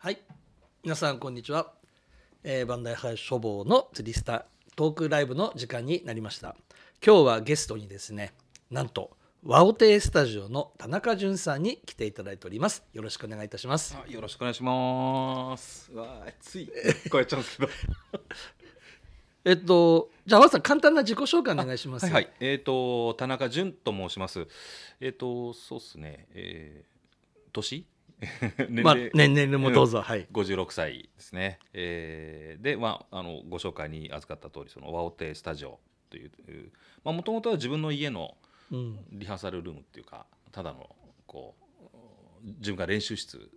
はい皆さんこんにちは、えー、バンダイハイ書房の釣りスタトークライブの時間になりました今日はゲストにですねなんとワオテイスタジオの田中淳さんに来ていただいておりますよろしくお願いいたしますよろしくお願いしますわあつい超えちゃうんですけど えっと、じゃあ、和さん、簡単な自己紹介お願いします。はい、はい、えっ、ー、と、田中淳と申します。えっ、ー、と、そうですね、えー、年 年齢,、まあ、年齢もどうぞ、はい、56歳ですね、えー、で、まあ、あのご紹介に預かった通りそのワオテスタジオというもともとは自分の家のリハーサルルームっていうか、うん、ただのこう自分が練習室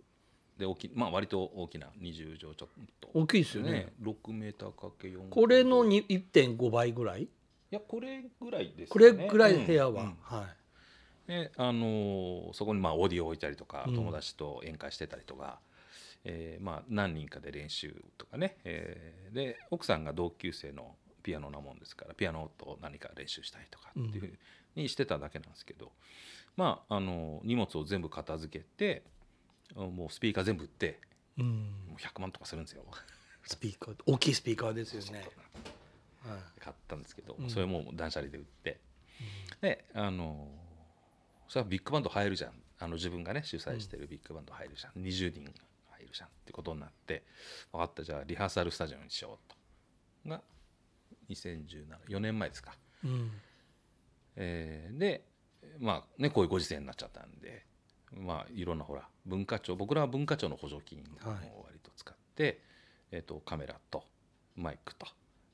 で大き、まあ、割と大きな20畳ちょっと大きいですよねね6メーターかけ4これの1.5倍ぐらいいやこれぐらいですねこれぐらい部屋は、うんうん、はいであのー、そこにまあオーディオ置いたりとか、友達と宴会してたりとか、えーまあ、何人かで練習とかね、えー、で奥さんが同級生のピアノなもんですからピアノと何か練習したりとかっていうふうにしてただけなんですけど、うん、まああの荷物を全部片付けてもうスピーカー全部売って、うん、もう100万とかするんですよ。スピーカー大きいスピーカーですよね。はい、買ったんですけど、うん、それも断捨離で売って、であのそれはビッグバンド入るじゃんあの自分がね主催してるビッグバンド入るじゃん、うん、20人入るじゃんってことになって分かったじゃあリハーサルスタジオにしようとが20174年前ですか、うん、えー、でまあねこういうご時世になっちゃったんでまあいろんなほら文化庁僕らは文化庁の補助金を割と使って、はい、えーと、カメラとマイクと、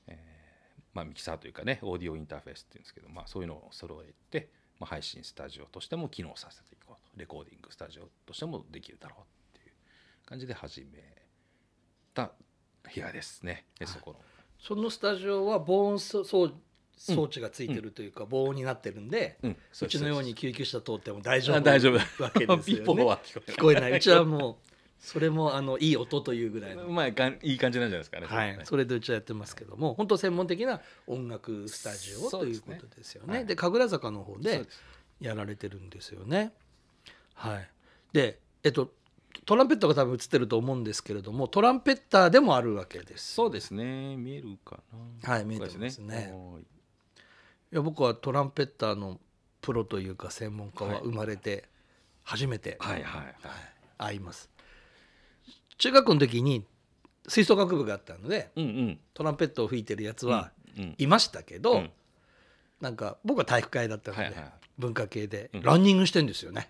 えーまあ、ミキサーというかねオーディオインターフェースっていうんですけど、まあ、そういうのを揃えてまあ、配信スタジオとしても機能させていこうとレコーディングスタジオとしてもできるだろうっていう感じで始めた部屋ですね、はそこの。そのスタジオは防音装装置がついてるというか、防音になってるんで、うん、うちのように救急車通っても大丈夫大丈夫わけですよね。聞こえない。うちはもうそれもあのいい音というぐらいのまあいい感じなんじゃないですかね、はい、それでうちはやってますけども本当専門的な音楽スタジオということですよね、ねはい、で神楽坂の方でやられてるんですよねはいでえっとトランペットが多分映ってると思うんですけれどもトランペッターでもあるわけです、そうですね見えるかなはい見えてますねいや僕はトランペッターのプロというか専門家は生まれて初めて、はい、はいはい、はい、会います中学校の時に吹奏楽部があったので、うんうん、トランペットを吹いてるやつはいましたけど、うんうん、なんか僕は体育会だったので、はいはい、文化系で、ランニングしてんですよね。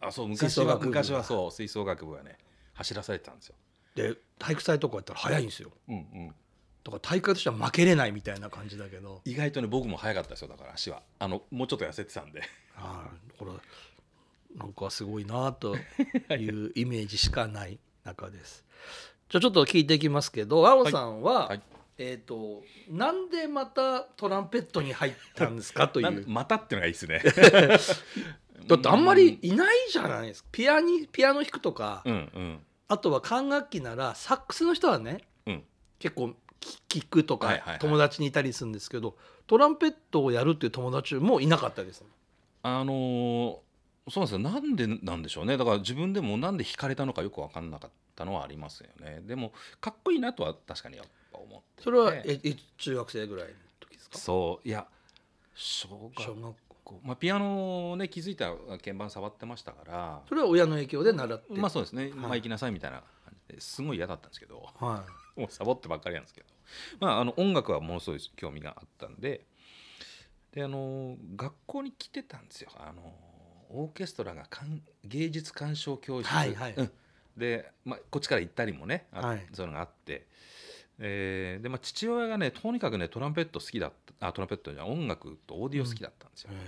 あそう昔は昔はそう吹奏楽部はね走らされてたんですよ。で体育祭とかやったら早いんですよ。うんうん、とか体育会としては負けれないみたいな感じだけど意外とね僕も早かったですよだから足はあのもうちょっと痩せてたんで。あこれなんかすごいなというイメージしかない中です。じゃあちょっと聞いていきますけど青さんは、はい、えーと、なんでまたトランペットに入ったんですか というまたってのがいいですね だってあんまりいないじゃないですかピアニピアノ弾くとか、うんうん、あとは管楽器ならサックスの人はね、うん、結構聞くとか、友達にいたりするんですけどトランペットをやるっていう友達もいなかったです、あのーそうなんですよなんでなんでしょうねだから自分でもなんで惹かれたのかよく分かんなかったのはありますよねでもかっこいいなとは確かにやっぱ思ってそれはえ中学生ぐらいの時ですかそういや小学校まあ、ピアノね気づいたら鍵盤触ってましたからそれは親の影響で習ってまあそうですね、はい、まあ行きなさいみたいな感じですごい嫌だったんですけど、はい、もうサボってばっかりなんですけど、まあ、あの音楽はものすごい興味があったんでであの学校に来てたんですよあのオーケストラがかん芸術鑑賞教室、はいはいうん、で、まあ、こっちから行ったりもねあ、はい、そういうのがあって、えーでまあ、父親がねとにかくねトランペット好きだったあトランペットじゃ音楽とオーディオ好きだったんですよ。うん、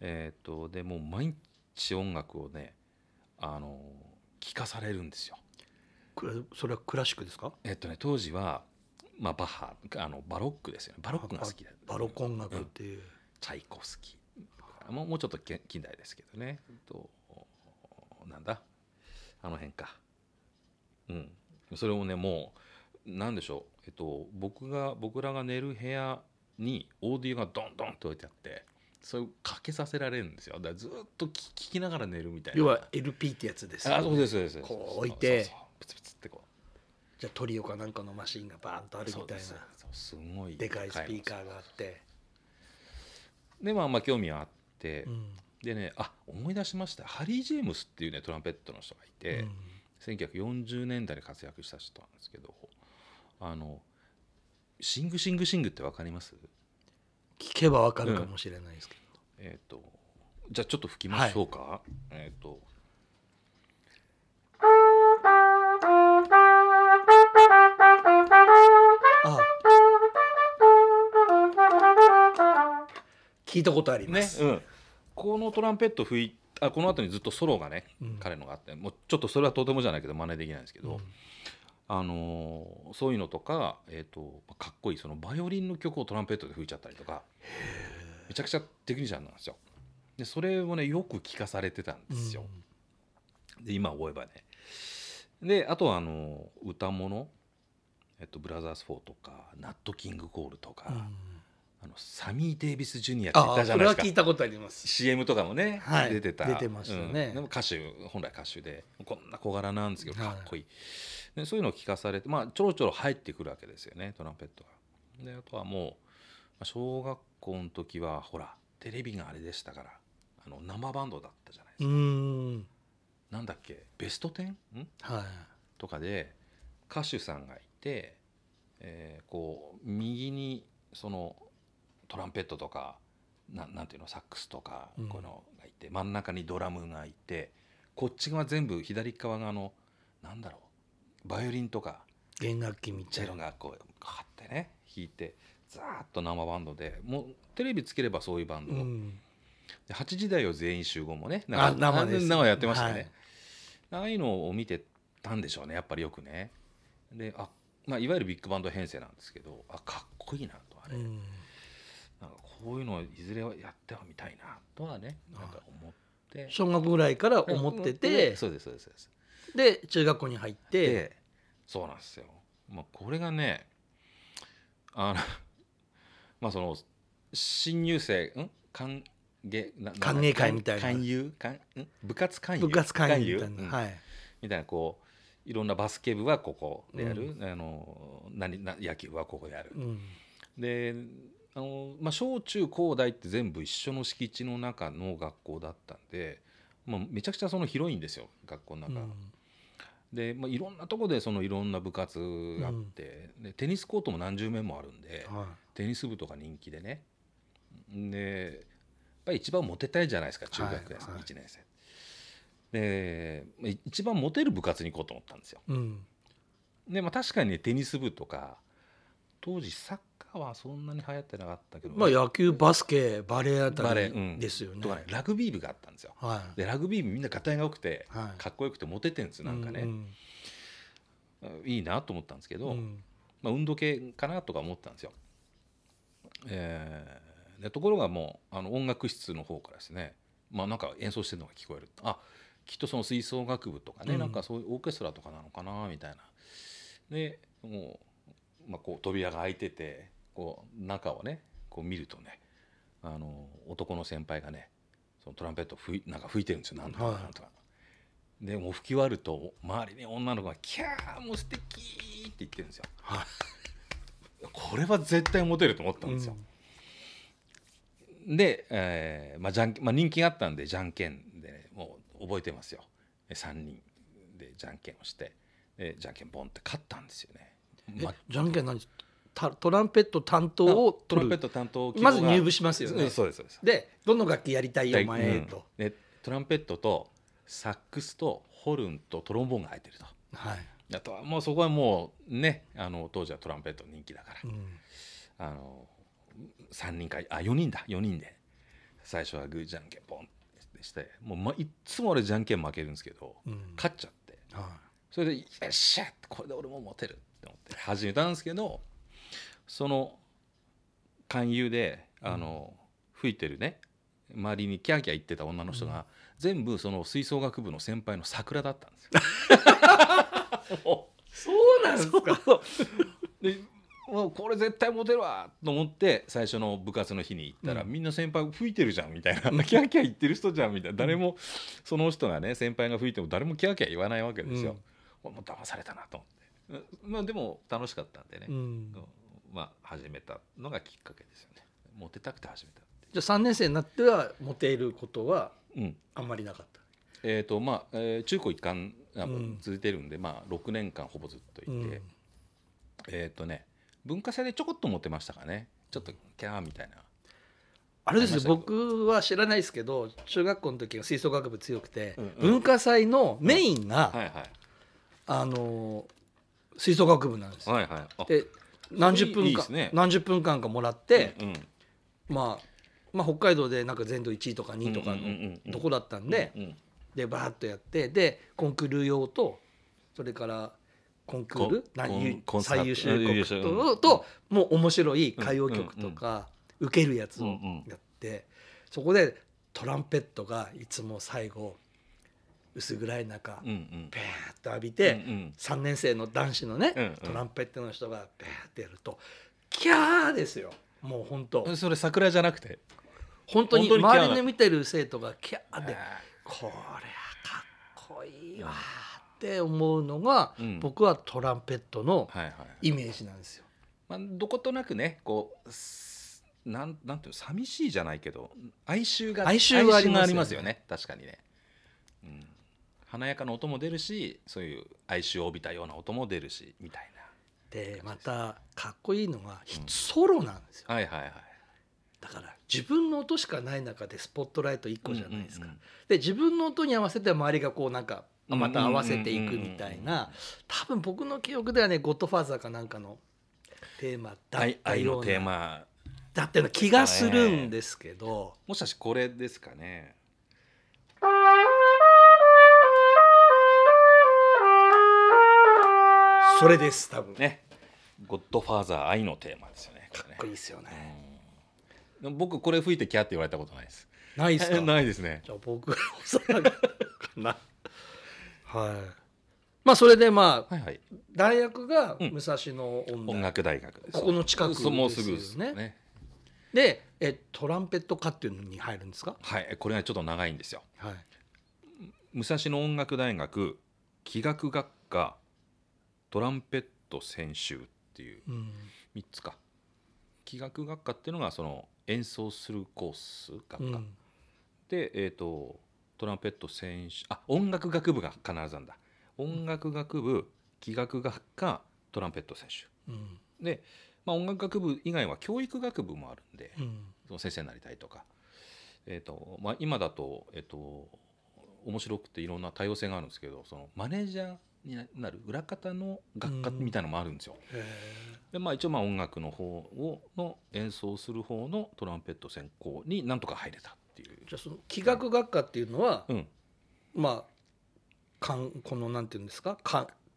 えー、っとでもう毎日音楽をねあの聞かされるんですよ。それはクラシックですかえっとね当時は、まあ、バッハあのバロックですよねバロックが好きだ、バロック音楽っていう、うん、チャイコフスキーもうもうちょっと近代ですけどね、となんだあの辺かうんそれをねもう何でしょうえっと僕が僕らが寝る部屋にオーディオがドンドンと置いてあってそれかけさせられるんですよだからずっと聞きながら寝るみたいな要は LP ってやつです、ね、あそうですそうですこう置いてプツプツってこうじゃあトリオかなんかのマシンがバーンとあるみたいなすごいでかいスピーカーがあってでまあまあ興味はあってて、うん、でねあ思い出しましたハリー・ジェームスっていうねトランペットの人がいて、うん、1940年代に活躍した人なんですけどあのシングシングシングって分かります聞けば分かるかもしれないですけど、うん、えっ、ー、とじゃあちょっと吹きましょうか、はい、えっ、ー、とあ聞いたことあります、ねうん、このトランペット吹いあこの後にずっとソロがね、うん、彼のがあってもうちょっとそれはとてもじゃないけど真似できないんですけど、うん、あのー、そういうのとか、えーと、かっこいいそのバイオリンの曲をトランペットで吹いちゃったりとかめちゃくちゃテクニシャンなんですよ。でそれをねよく聞かされてたんですよ。うん、で今覚えばね。であとはあの歌物、えっと「ブラザース4」とか「ナットキングコール」とか。あのサミー・デイビス・ジュニアって言たじゃないですか聞いたことあります CM とかもね、はい、出てた出てましたね、うん、でも歌手本来歌手でこんな小柄なんですけどかっこいい、はい、そういうのを聞かされて、まあ、ちょろちょろ入ってくるわけですよねトランペットが。であとはもう小学校の時はほらテレビがあれでしたからあの生バンドだったじゃないですか。んなんだっけベスト 10? ん、はい、とかで歌手さんがいて、えー、こう右にそのトランペットとかななんていうのサックスとかこのがいて、真ん中にドラムがいてこっち側全部左側があのなんだろうバイオリンとか弦楽器みたいなのがこうカってね弾いてザーッと生バンドでもうテレビつければそういうバンド、うん、で8時台を全員集合もねなんか生で生やってましたね、はい、ああいうのを見てたんでしょうねやっぱりよくねであ、まあ、いわゆるビッグバンド編成なんですけどあかっこいいなとあれ。うんこういうのをいずれはやってはみたいなとはねなんか思って小学ぐらいから思ってて、うん、そうですそうですそうですで中学校に入ってそうなんですよ、まあ、これがねあの まあその新入生ん歓迎歓迎会みたいな勧誘勧部活勧誘部活勧誘みたいな、うん、はい、みたいなこういろんなバスケ部はここでやる、うん、あのな野球はここでやる、うん、であの、まあ、小中高大って全部一緒の敷地の中の学校だったんで、まあ、めちゃくちゃその広いんですよ学校の中。うんで、まあ、いろんなとこでそのいろんな部活があって、うん、でテニスコートも何十面もあるんで、はい、テニス部とか人気でねでやっぱり一番モテたいじゃないですか中学ではいはい、1年生で一番モテる部活に行こうと思ったんですよ、うん、でまあ、確かに、ね、テニス部とか当時サッカーはそんなに流行ってなかったけど、まあ、野球バスケバレーあたりですよね,、うん、とかねラグビー部があったんですよ、はい、でラグビー部みんながたいが多くて、はい、かっこよくてモテてんですよなんかね、うんうん、いいなと思ったんですけど、うん、まあ、運動系かなとか思ったんですよ、えー、でところがもうあの音楽室の方からですねまあなんか演奏してるのが聞こえるあきっとその吹奏楽部とかね、うん、なんかそういうオーケストラとかなのかなみたいなでもうまあ、こう扉が開いててこう中をねこう見るとねあの男の先輩がねそのトランペット吹なんか吹いてるんですよなんとかなんとか。はい、でもう吹き終わると周りに女の子が「キャーもう素敵って言ってるんですよ。これは絶対モテると思ったんですよ。うん、で、えーまあじゃんまあ、人気があったんでじゃんけんで、ね、もう覚えてますよ3人でじゃんけんをしてじゃんけんボンって勝ったんですよね。まあ、じゃんけん何トランペット担当をトランペット担当まず入部しますよねそうですそうですでどの楽器やりたいお前と、うん、トランペットとサックスとホルンとトロンボーンが入ってると、はい、あとはもうそこはもうねあの当時はトランペット人気だから、うん、あの3人かあ4人だ4人で最初はグーじゃんけんポンってしてもう、ま、いつも俺じゃんけん負けるんですけど、うん、勝っちゃって、はい、それで「よっしゃこれで俺もモテる」って思って始めたんですけどその勧誘であの、吹いてるね周りにキャーキャー言ってた女の人が、全部その吹奏楽部の先輩の桜だったんですよ。そうなんですかでもうこれ絶対モテるわと思って最初の部活の日に行ったら、うん、みんな先輩吹いてるじゃんみたいなキャーキャー言ってる人じゃんみたいな誰もその人がね先輩が吹いても誰もキャーキャー言わないわけですよ。うん、もう騙されたなと思って。まあでも楽しかったんでね、うん、まあ始めたのがきっかけですよねモテたくて始めたじゃあ3年生になってはモテることはあんまりなかった、うん、えっ、ー、とまあ、えー、中高一貫続いてるんで、うん、まあ6年間ほぼずっといて、うん、えっ、ー、とね文化祭でちょこっとモテましたかねちょっとキャーみたいなあれです僕は知らないですけど中学校の時は吹奏楽部強くて、うんうん、文化祭のメインが、はいはい、あの吹奏楽部なんですはいはい、で何十分間、ね、何十分間かもらって、うんうん、まあまあ、北海道でなんか全土1位とか2位とかのとこだったんで、うんうん、でバーッとやってでコンクール用とそれからコンクール何最優秀国とと、うん、もう面白い歌謡曲とか、うんうん、受けるやつをやって、そこでトランペットがいつも最後薄暗い中、ペーッと浴びて、う3年生の男子のね、トランペットの人がペーッてやるとキャーですよもう本当それ桜じゃなくて本当に周りで見てる生徒がキャーでこれはかっこいいわって思うのが、僕はトランペットのイメージなんですよ。まあ、どことなくねこうなんなんていう寂しいじゃないけど哀愁が哀愁がありますよね、ね、確かにね。華やかな音も出るしそういう哀愁を帯びたような音も出るしみたいなでまたかっこいいのが、うん、ソロなんですよ、はいはいはいだから自分の音しかない中でスポットライト1個じゃないですか、うんうんうん、で自分の音に合わせて周りがこうなんかまた合わせていくみたいな多分僕の記憶ではね「ゴッドファーザー」かなんかのテーマだったような、だって気がするんですけど、もしかしてこれですかねそれです多分ねゴッドファーザー愛のテーマですよねかっこいいですよね、うん、僕これ吹いてキャって言われたことないですないですか ないですねじゃあ僕がおそらくかな はいまあそれでまあ、はいはい、大学が武蔵野音,、音楽大学でここの近くですよねもうすぐですねでえトランペット科っていうのに入るんですかはいこれはちょっと長いんですよ、はい、武蔵野音楽大学器楽学科トランペット選手っていう3つか器楽学科っていうのがその演奏するコース学科、で、えーと、トランペット選手あ音楽学部が必ずなんだ音楽学部器楽学科トランペット選手、うん、で、まあ、音楽学部以外は教育学部もあるんで、うん、その先生になりたいとか、えーとまあ、今だと,、えーと面白くていろんな多様性があるんですけどそのマネージャーになる裏方の学科みたいのもあるんですよ。でまあ、一応まあ音楽の方をの演奏する方のトランペット専攻になんとか入れたっていうじゃあその器楽学科っていうのは、うん、まあかんこのなんていうんですか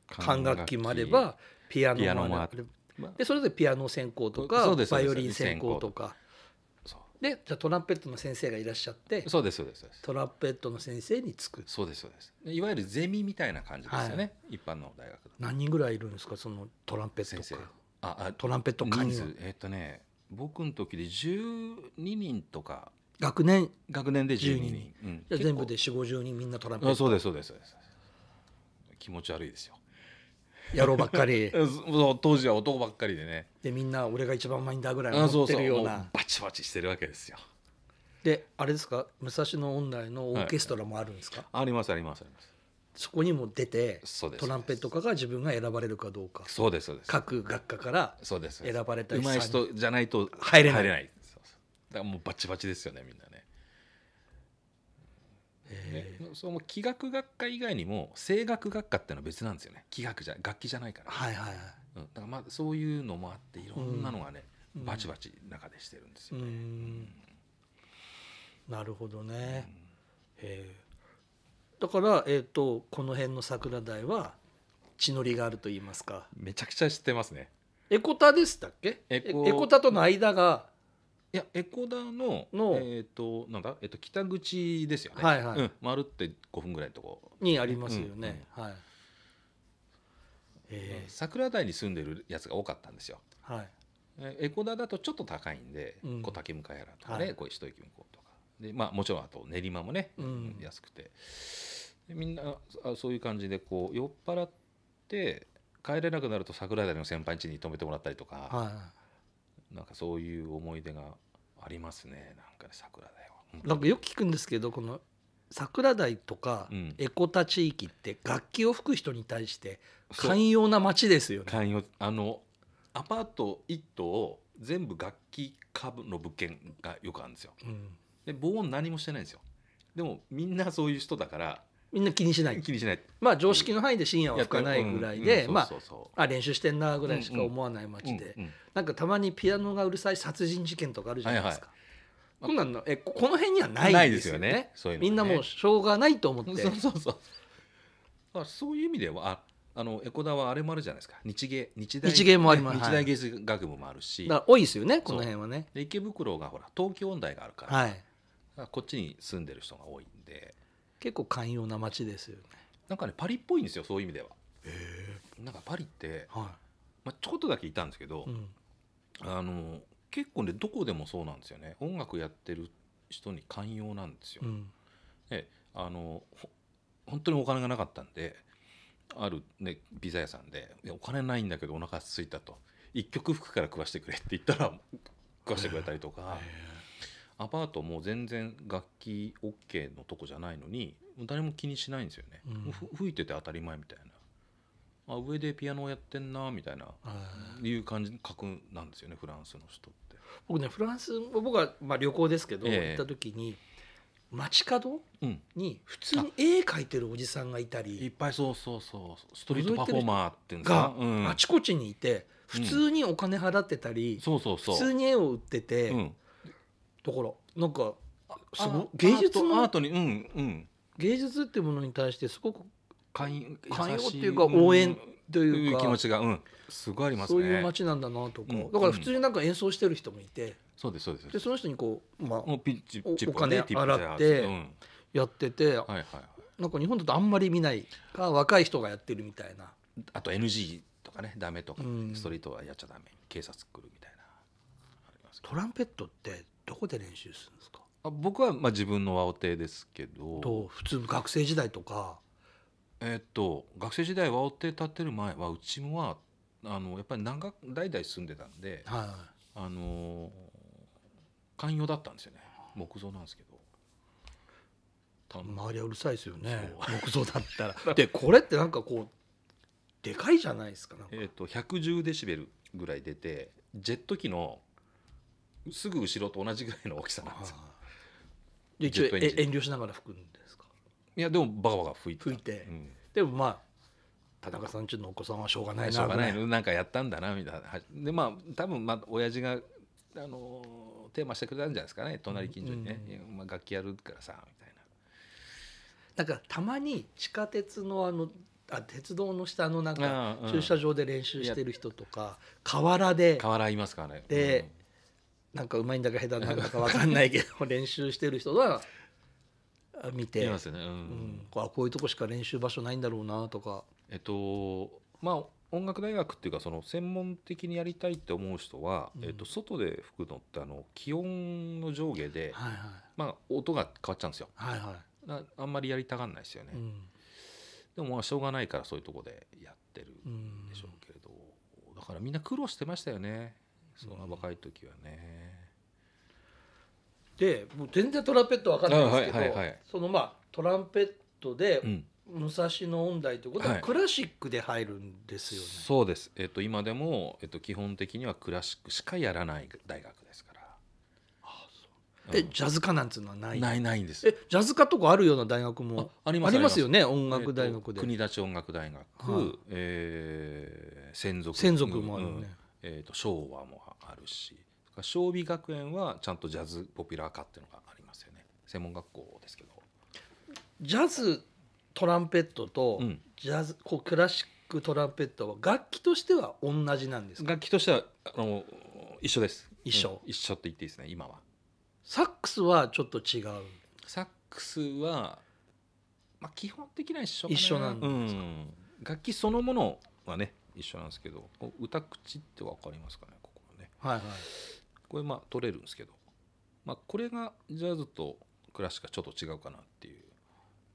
管楽器もあればピアノもあればでそれぞれピアノ専攻とかバイオリン専攻とか。でじゃトランペットの先生がいらっしゃってそうですそうですトランペットの先生につくそうですそうですいわゆるゼミみたいな感じですよね、はい、一般の大学何人ぐらいいるんですかそのトランペット先生ああトランペット管理えー、っとね僕の時で12人とか学年学年で12人、うん、全部で4 5 0人みんなトランペットそうですそうですそうです気持ち悪いですよ野郎ばっかり そう当時は男ばっかりでねでみんな俺が一番うまいんだぐらい思ってるようなそうそうバチバチしてるわけですよであれですか武蔵野音大のオーケストラもあるんですか、はい、ありますありますありますそこにも出てトランペットかが自分が選ばれるかどうかそうですそうです各学科から選ばれたりうまい人じゃないと入れない入れないだからもうバチバチですよねみんなねその器楽学科以外にも声楽学科ってのは別なんですよね器楽じゃ楽器じゃないから、はいはいはいうん、だからまあそういうのもあっていろんなのがね、うん、バチバチ中でしてるんですよね。うん、なるほどね、うん、えー、だから、えーと、この辺の桜台は地のりがあると言いますかめちゃくちゃ知ってますね。エコタでしたっけエコエコタとの間がいやエコダののえっ、となんだえっ、と北口ですよね。はいはいうん、丸って五分ぐらいのとこ。にありますよね、はいえ桜台に住んでるやつが多かったんですよ。はいえエコダだとちょっと高いんで、うんこう竹向原とかね、はいこう一駅向こうとかで、まあ、もちろんあと練馬もね、うん安くてみんなあそういう感じでこう酔っ払って帰れなくなると桜台の先輩家に泊めてもらったりとか、はいなんかそういう思い出がありますねなんかね桜台はなんかよく聞くんですけどこの桜台とかエコタ地域って楽器を吹く人に対して寛容な街ですよね寛容あのアパート1棟を全部楽器株の物件がよくあるんですよ、うん、で防音何もしてないんですよでもみんなそういう人だからみんな気にしない気にしないまあ常識の範囲で深夜は吹かないぐらいでまあ練習してんなぐらいしか思わない街でなんかたまにピアノがうるさい殺人事件とかあるじゃないですか。こんなんのえこの辺にはないですよね。みんなもうしょうがないと思って。そうそうそう。あそういう意味ではああのエコダはあれもあるじゃないですか日芸日大日芸もあります、日大芸術学部もあるし、多いですよねこの辺はね池袋がほら東京音大があるから,、はい、こっちに住んでる人が多いんで結構寛容な街ですよねなんかねパリっぽいんですよそういう意味ではなんかパリって、はいまあ、ちょっとだけいたんですけど、うん、あの結構ねどこでもそうなんですよね音楽やってる人に寛容なんですよ、うん、であの本当にお金がなかったんである、ね、ピザ屋さんで「お金ないんだけどお腹空すいた」と「一曲服から食わしてくれ」って言ったら食わしてくれたりとか。アパートも全然楽器 OK のとこじゃないのに誰も気にしないんですよね、うん、吹いてて当たり前みたいなあ上でピアノをやってんなみたいないう感じ格なんですよねフランスの人って僕ねフランス僕はまあ旅行ですけど、えー、行った時に街角に普通に絵描いてるおじさんがいたり、うん、いっぱいそうそうそうストリートパフォーマーっていうんですか、うん、あちこちにいて普通にお金払ってたり、そうそうそう普通に絵を売ってて、うんところなんかすご芸術のアートにうんうん芸術っていうものに対してすごく寛容っていうか応援というか、気持ちがうんすごいありますそういう街なんだなとか、だから普通になんか演奏してる人もいて、そうですそうですでその人にこうまあお金払ってやってて、はいはい、なんか日本だとあんまり見ないか若い人がやってるみたいなあと NG とかねダメとか、ストリートはやっちゃダメ警察来るみたいなトランペットってこで練習するんですかあ僕はまあ自分の和音ですけど普通学生時代とかえっと学生時代和音亭立ってる前はうちもはあのやっぱり長代々住んでたんで、はい、あの寛容だったんですよね木造なんですけど周りはうるさいですよね木造だったら でこれってなんかこうでかいじゃないですかえーと、と110デシベルぐらい出てジェット機のすぐ後ろと同じぐらいの大きさなんですよ。一応遠慮しながら吹くんですかいやでもバカバカ吹いて吹いて、うん、でもまあ田中さんちのお子さんはしょうがないなしょうがないなんかやったんだなみたいなでまあ多分まあ親父があのテーマしてくれたんじゃないですかね隣近所にね、うん、まあ、楽器やるからさみたいな。なんかたまに地下鉄のあのあ鉄道の下のなんか駐車場で練習してる人とか、河原で河原いますからね。で、なんかうまいんだか下手なんだか分かんないけど練習してる人が見て、ねうんうん、こういうとこしか練習場所ないんだろうなとか。えっとまあ音楽大学っていうかその専門的にやりたいって思う人は、うん、えっと、外で吹くのってあの気温の上下で、はいはい、まあ、音が変わっちゃうんですよ、はいはい、あんまりやりたがんないですよね、でもまあしょうがないからそういうとこでやってるんでしょうけれど、だからみんな苦労してましたよねそん若い時はね、でもう全然トランペットわかんないんですけど、はいはいはいそのまあトランペットで武蔵野音大ということはクラシックで入るんですよね、そうです、えっと、今でも、えっと、基本的にはクラシックしかやらない大学ですからあそうえうんジャズ科なんていうのはないないないんですえジャズ科とかあるような大学もあありますよね音楽大学で、えっ国立音楽大学、はいえー専属専属もあるよねえー、と昭和もあるし昭美学園はちゃんとジャズポピュラー化っていうのがありますよね専門学校ですけどジャズトランペットとジャズ、こうクラシックトランペットは楽器としては同じなんですか楽器としてはあの一緒です一緒、うん、一緒って言っていいですね今はサックスはちょっと違うサックスは、まあ、基本的には一緒一緒なんですか、うん、楽器そのものはね一緒なんですけど歌口って分かりますかねここね、はいはい、これまあ取れるんですけど、まあ、これがジャズとクラシックはちょっと違うかなっていう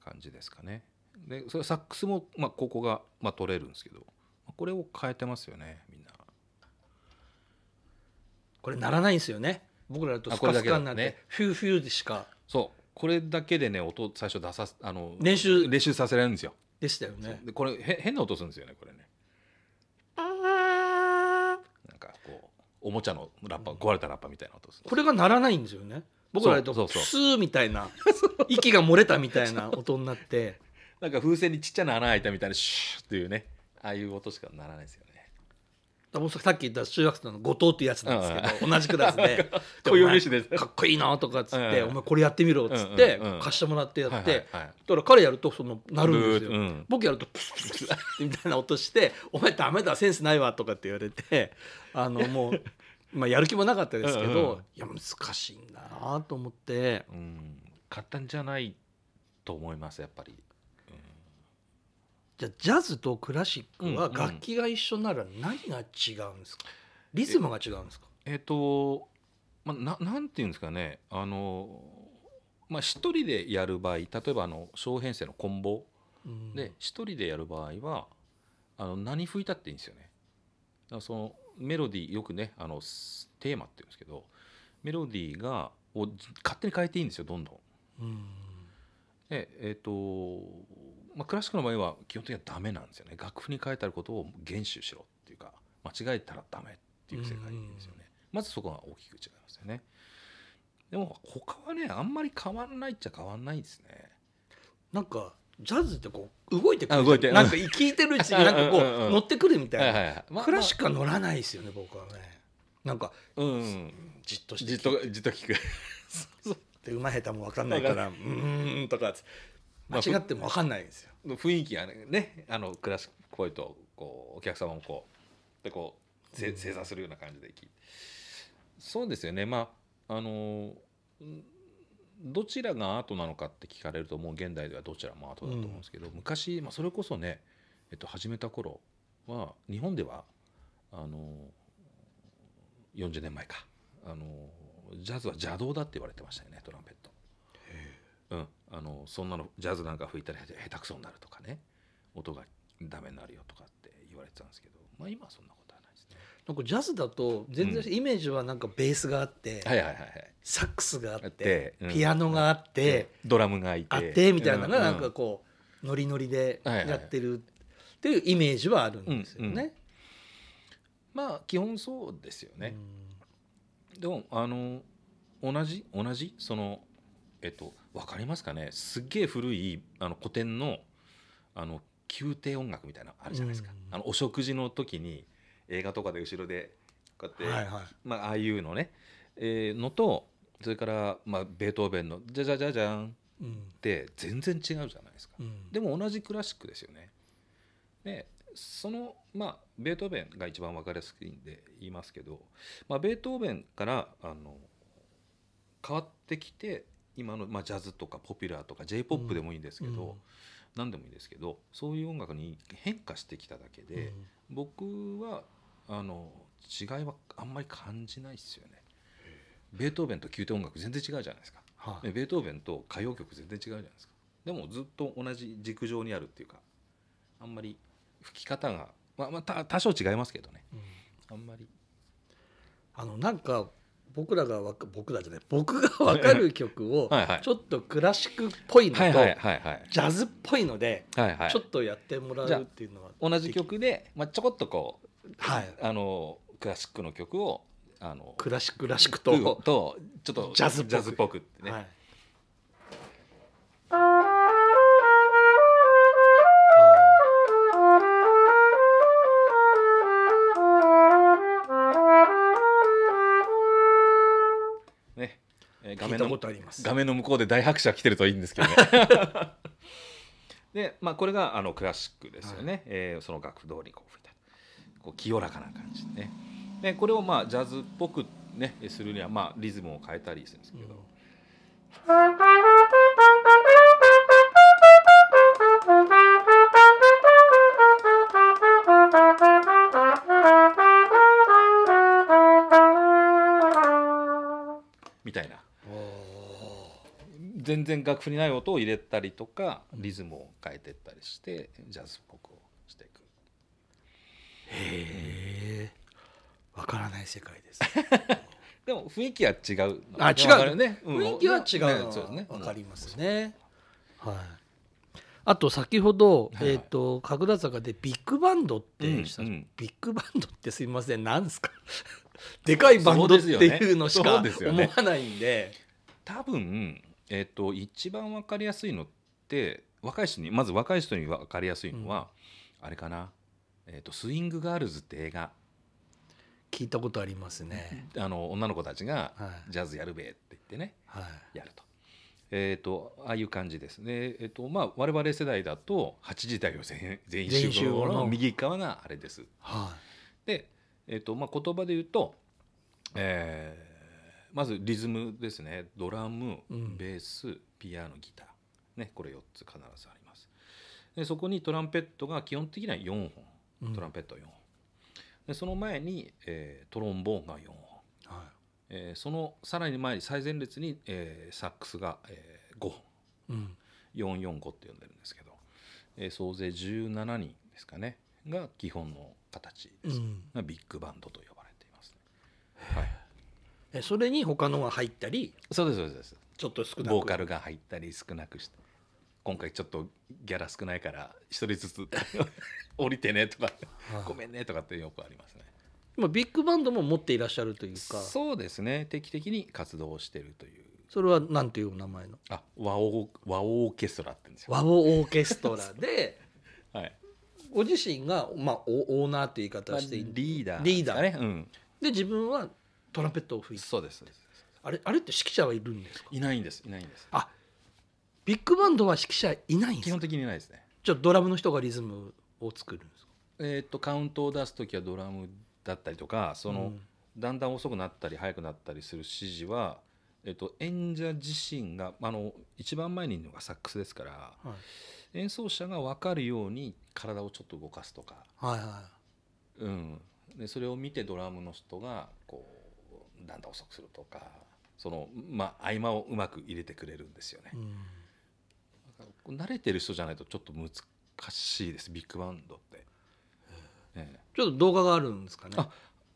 感じですかねでそれサックスも、まあ、ここが、まあ、取れるんですけどこれを変えてますよねみんなこれならないんですよね、うん、僕らだとスカスカになって、ね、フューフューでしかそうこれだけでね音最初出さあの練習練習させられるんですよでしたよねでこれへ変な音するんですよねこれねかこうおもちゃのラッパ壊れたラッパみたいな音これが鳴らないんですよね僕らだとプスーみたいな 息が漏れたみたいな音になって なんか風船にちっちゃな穴開いたみたいなシューっていうねああいう音しかならないですよさっき言った中学生の後藤っていうやつなんですけど同じクラスで「こういうでかっこいいな」とかっつって「お前これやってみろ」っつって貸してもらってやってだから彼やるとそのなるんですよ僕やるとプスプスプスみたいな音して「お前ダメだセンスないわ」とかって言われて あのもうまあやる気もなかったですけどいや難しいんだなと思って簡単じゃないと思いますやっぱりじゃジャズとクラシックは楽器が一緒なら何が違うんですか、リズムが違うんですかえっ、えー、と、まあ、ななんていうんですかねあの、まあ、1人でやる場合例えばあの小編成のコンボで1人でやる場合はあの何吹いたっていいんですよね。だからそのメロディーよくねあのテーマって言うんですけどメロディーがを勝手に変えていいんですよどんどん。うん、でえっ、ー、とまあ、クラシックの場合は基本的にはダメなんですよね楽譜に書いてあることを厳守しろっていうか間違えたらダメっていう世界ですよね、まずそこが大きく違いますよねでも他はねあんまり変わんないっちゃ変わんないですねなんかジャズってこう動いてくる動いてなんか聞いてるうちになんかこう乗ってくるみたいな、はい、クラシックは乗らないですよね僕はねなんか、うん、じっとしてじっとじっと聞く で馬下手も分かんないから「うん」とか間違っても分かんないんですよ。雰囲気がねあのクラシックっぽいとこうお客様もこうでこう正座するような感じで聞いてそうですよねまああのどちらがアートなのかって聞かれるともう現代ではどちらもアートだと思うんですけど、うん、昔、まあ、それこそね、えっと、始めた頃は日本ではあの40年前かあのジャズは邪道だって言われてましたよねトランペット。うん、あのそんなのジャズなんか吹いたら下手くそになるとかね音がダメになるよとかって言われてたんですけど、まあ、今はそんなことはないですね。なんかジャズだと全然イメージはなんかベースがあって、サックスがあって、ピアノがあって、ドラムがいてあってみたいなのがなんかこう、ノリノリでやってるっていうイメージはあるんですよね。まあ基本そうですよね。でもあの同じ同じそのえっと分かりますかねすっげえ古いあの古典のあの宮廷音楽みたいなあるじゃないですか、あのお食事の時に映画とかで後ろでこうやって、はいはい、まあ、ああいうのね、えー、のとそれから、まあ、ベートーベンの「じゃじゃじゃじゃん」って全然違うじゃないですか、うん、でも同じクラシックですよね。でそのまあベートーベンが一番分かりやすいんで言いますけど、まあ、ベートーベンからあの変わってきて今の、まあ、ジャズとかポピュラーとか j p o p でもいいんですけど、うん、何でもいいんですけどそういう音楽に変化してきただけで、うん、僕はあの違いはあんまり感じないですよね。ベートーベンと宮廷音楽全然違うじゃないですか、はベートーベンと歌謡曲全然違うじゃないですかでもずっと同じ軸上にあるっていうかあんまり吹き方が、まあ、まあ多少違いますけどね、うん、あんまりあのなんか僕らがわ僕らじゃない僕が分かる曲を ちょっとクラシックっぽいのとジャズっぽいのでちょっとやってもらうっていうのは同じ曲で、まあ、ちょこっとこう、はい、あのクラシックの曲をあのクラシックらしくととちょっとジャズっぽくってね、はい画面の画面の向こうで大拍手が来てるといいんですけどね。で、まあ、これがあのクラシックですよね、はい、えー、その楽譜通りこう吹いたこう清らかな感じでねでこれをまあジャズっぽく、ね、するには、まあ、リズムを変えたりするんですけど。うん全然楽譜にない音を入れたりとかリズムを変えていったりしてジャズっぽくしていく。へえわからない世界です。でも雰囲気は違う。あ違うね。雰囲気は違う。そうですね。わかりますね。はい。あと先ほど、えっ、と神楽坂でビッグバンドってうんビッグバンドってすみませんなんですか。でかいバンドっていうのしか思わないんで。多分えっ、ー、と一番分かりやすいのって若い人にまず若い人に分かりやすいのは、うん、あれかな、えーと「スイングガールズ」って映画聞いたことありますね あの女の子たちが「ジャズやるべ」って言ってね、はい、やると。えーと、ああいう感じですね、えーとまあ、我々世代だと8時台を全員 集合の右側があれです。はい、で、えーとまあ、言葉で言うと、えー、まずリズムですねドラム、ベースピアノギター、ね、これ4つ必ずありますでそこにトランペットが基本的には4本トランペット4本、でその前に、えー、トロンボーンが4本、はいえー、そのさらに前に最前列に、えー、サックスが、えー、5本、うん、445って呼んでるんですけど、えー、総勢17人ですかねが基本の形です、うん、ビッグバンドと呼ばれていますね。はいえそれに他のが入ったりそうですそうですちょっと少なくボーカルが入ったり少なくして今回ちょっとギャラ少ないから一人ずつ 降りてねとかごめんねとかってよくありますねあ、ビッグバンドも持っていらっしゃるというかそうですね定期的に活動をしてるというそれは何ていう名前のあ和王和オーケストラって言うんですよ和王オーケストラで、はい、ご自身が、まあ、オーナーって言い方して、リーダーね、うん、で自分はトランペットを吹いてそうですあれあれって指揮者はいるんですかいないんですいないんですあビッグバンドは指揮者いないんです基本的にいないですねじゃあドラムの人がリズムを作るんですかえっとカウントを出す時はドラムだったりとかその、うん、だんだん遅くなったり速くなったりする指示は、えっと、演者自身があの一番前にいるのがサックスですから、はい、演奏者が分かるように体をちょっと動かすとか、はいはいうん、でそれを見てドラムの人がこうなんだ遅くするとかその、まあ、合間をうまく入れてくれるんですよね。うん、慣れてる人じゃないとちょっと難しいですビッグバンドって、ね、ちょっと動画があるんですかね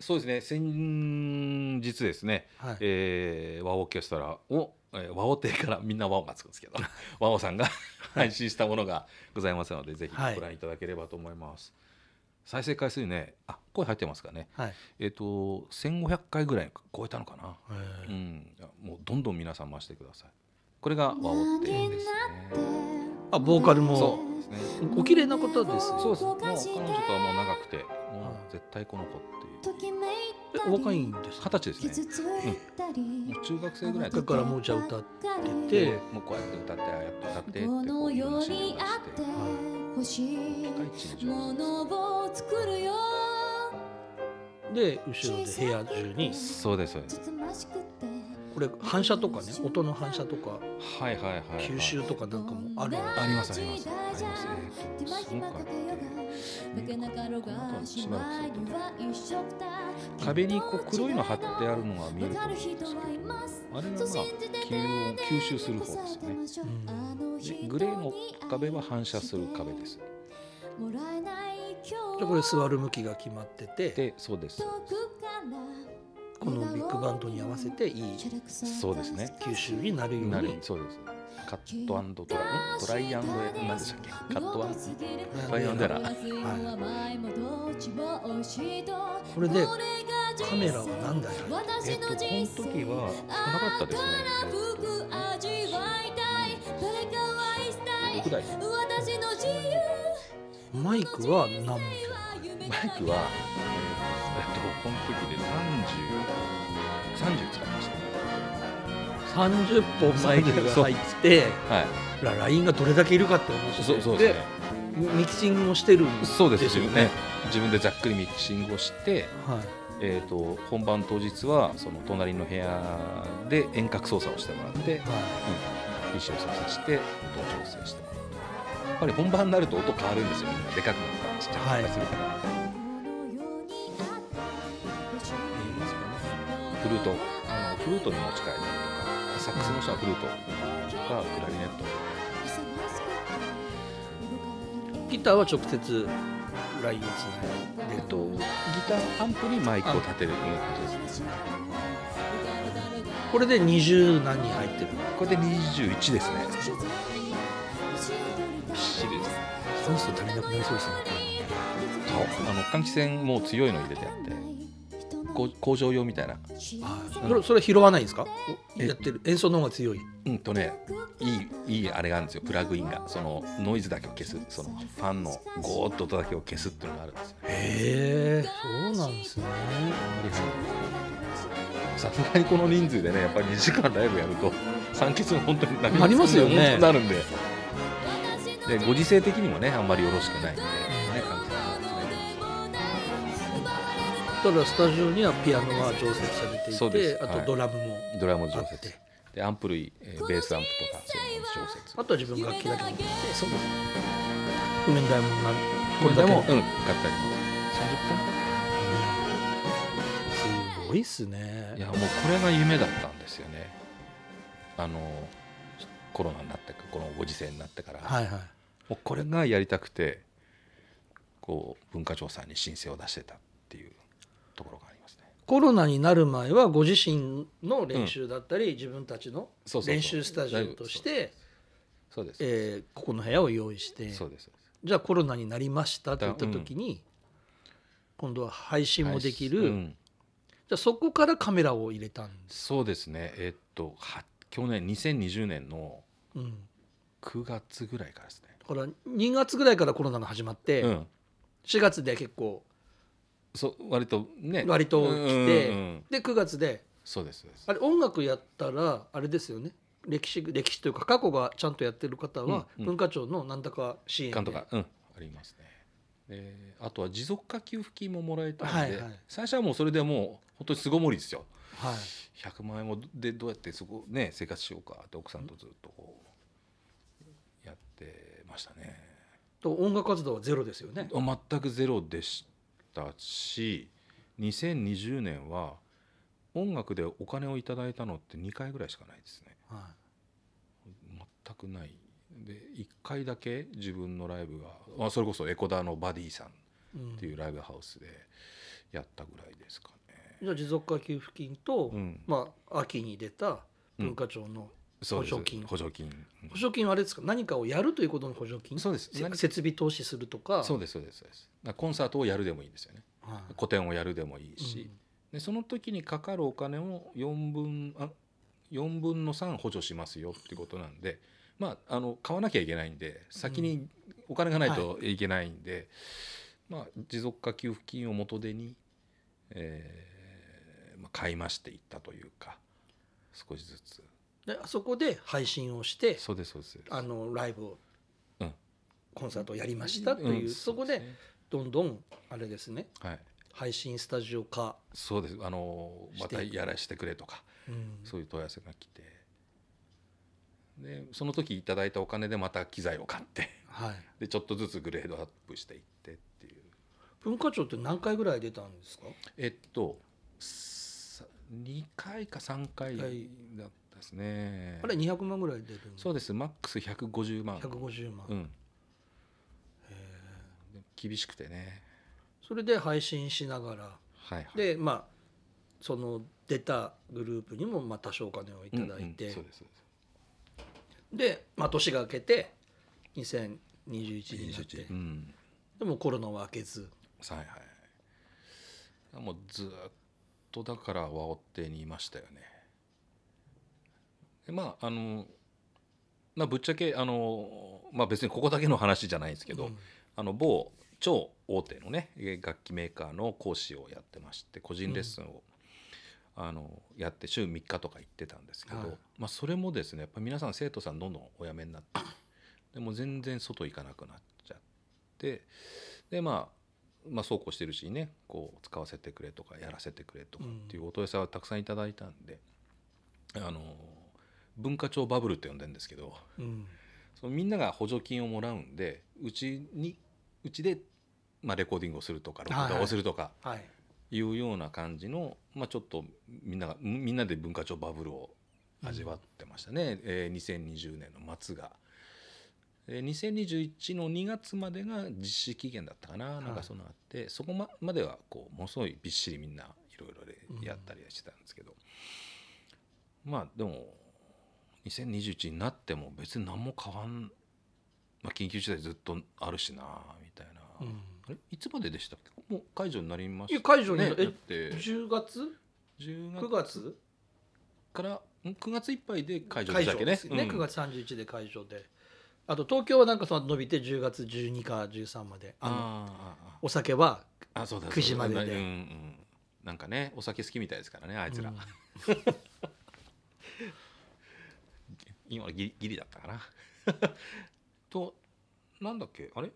そうですね先日ですね、はい、えー、和オーケストラを、えー、和オ亭からみんな和オがつくんですけど和オさんが 配信したものがございますので、はい、ぜひご覧いただければと思います。はい再生回数ねあ声入ってますかね、はい、えっ、ー、と1500回ぐらい超えたのかな、うん、もうどんどん皆さん増してくださいこれが和音ってですねあボーカルもそうですねお綺麗な方ですそうですもう彼女とはもう長くてもう絶対この子っていうえ若いんです二十歳ですね、うん、もう中学生ぐらいだからもうじゃあ歌っててもうこうやって歌ってああやって歌ってってこういな指示して、はい欲しいものを作るよで後ろで部屋中にそうですそうですこれ反射とかね音の反射とか、はいはいはい、吸収とかなんかもあるありますありますありますね。すごくあっあとしばらくすると壁にこう黒いの貼ってあるのが見えると思うんですけどあれがまあ吸収する方ですよね、うん、グレーの壁は反射する壁ですじゃこれ座る向きが決まっててでそうですこのビッグバンドに合わせていいそうですね吸収になるようになるそうですねカットアンドドラドライアンド何でしたっけカットアンドライアンドエラー、これでカメラはなんだよえっとこの時は少なかったですね6台マイクは何マイクは、えっとこの時で3030 30使いましたね30本マイクが入って、はい、ラインがどれだけいるかって思うそうそうですねミキシングをしてるんですよねそうですよね自分でざっくりミキシングをして、はいえーと、本番当日はその隣の部屋で遠隔操作をしてもらって、はいうん、PC を操作して音を調整してやっぱり本番になると音変わるんですよみんなでかくなったりちっちゃくなったりするから、はい、フルートあのフルートに持ち替えたりサックスの人はフルートとかクラリネットギターは直接ラインをつないで、えっと、ギターアンプにマイクを立てるということですねこれで20何人入ってるこれで21ですねびっしりですると足りなくなりそうですねあの換気扇も強いの入れてあって工場用みたいなそれそれ拾わないんですかやってる演奏の方が強いうんとねいいいいあれがあるんですよプラグインがそのノイズだけを消すそのファンのゴーッと音だけを消すっていうのがあるんですよへえそうなんですねさすがにこの人数でねやっぱり2時間ライブやると酸欠も本当になりますよねなるんででご時世的にもねあんまりよろしくないんでたスタジオにはピアノが常設されていて、あとドラムも、はい、ドラム常設でアンプ類ベースアンプとかそういうの常設あとは自分楽器だけ持ってそうです譜面台もなるこれでもうん買ったりも30分すごいっすねいやもうこれが夢だったんですよねあのコロナになってこのご時世になってから、はいはい、もうこれがやりたくてこう文化庁さんに申請を出してたっていうところがありますね。コロナになる前はご自身の練習だったり、自分たちの練習スタジオとしてそうです、えー、ここの部屋を用意してそうですじゃあコロナになりましたって言った時に、今度は配信もできる、じゃあそこからカメラを入れたんですそうですねえっとは去年2020年の9月ぐらいからですね、だから2月ぐらいからコロナが始まって、4月で結構そ割とね割と来て、うんうん、で9月でそうですあれ音楽やったらあれですよね歴史歴史というか過去がちゃんとやってる方は文化庁のなんだか支援とか、うん、ありますねえー、あとは持続化給付金ももらえたんで、はいはい、最初はもうそれでもう本当に巣ごもりですよ、はい、100万円もでどうやってそこね生活しようかって奥さんとずっとこうやってましたね。と音楽活動はゼロですよね全くゼロでしたったし2020年は音楽でお金をいただいたのって2回ぐらいしかないですね、はい、全くないで1回だけ自分のライブが、まあ、それこそエコダのバディさんっていうライブハウスでやったぐらいですかね、うん、じゃあ持続化給付金と、うん、まあ、秋に出た文化庁の補助金補助金補助金はあれですか何かをやるということの補助金そうです設備投資するとかそうですそうですそうですコンサートをやるでもいいんですよね、はい、個展をやるでもいいし、うん、でその時にかかるお金を4分あ4分の3補助しますよってことなんで、まあ、あの買わなきゃいけないんで先にお金がないといけないんで、うんはい、まあ、持続化給付金を元手に、えーまあ、買い増していったというか少しずつ。であそこで配信をしてそうですそうですあのライブを、うん、コンサートをやりましたという、うんうん、そこでどんどんあれですね、はい、配信スタジオ化そうですあのまたやらせてくれとか、そういう問い合わせが来てでその時いただいたお金でまた機材を買って、はい、でちょっとずつグレードアップしていってっていう文化庁って何回ぐらい出たんですかえっと2回か3回だったったですねあれ200万ぐらい出るそうですマックス150万150万、うん、厳しくてねそれで配信しながら、はいはい、でまあその出たグループにもまあ多少お金をいただいて、うんうん、でまあ、年が明けて2021になって、うん、でもコロナは明けずはいはいもうずっとだから和ってにいましたよねまああのまあ、ぶっちゃけあの、まあ、別にここだけの話じゃないですけど、うん、あの某超大手のね楽器メーカーの講師をやってまして個人レッスンを、うん、あのやって週3日とか行ってたんですけど、はい、まあ、それもですねやっぱ皆さん生徒さんどんどんお辞めになってでも全然外行かなくなっちゃってで、まあ、まあそうこうしてるしねこう使わせてくれとかやらせてくれとかっていうお問い合わせはたくさんいただいたんで、うん、あの文化庁バブルって呼んでるんですけど、うん、そのみんなが補助金をもらうんでうちにうちで、まあ、レコーディングをするとか録画をするとか、はい、いうような感じの、まあ、ちょっとみんながみんなで文化庁バブルを味わってましたね、うん、えー、2020年の末が。2021の2月までが実施期限だったかな、なんかそのあって、はい、そこまではこうものすごいびっしりみんないろいろやったりしてたんですけど、うん、まあでも2021になっても別に何も変わん、まあ、緊急事態ずっとあるしなみたいな、うん、あれいつまででしたっけもう解除になりました、ね、解除になって10月 ,10 月9月から9月いっぱいで解除でしたっけねね、うん、9月31で解除であと東京はなんかその伸びて10月12か13まであのお酒は9時までで、うんうん、なんかねお酒好きみたいですからねあいつら。うん今ギリギリだったかな となんだっけあれ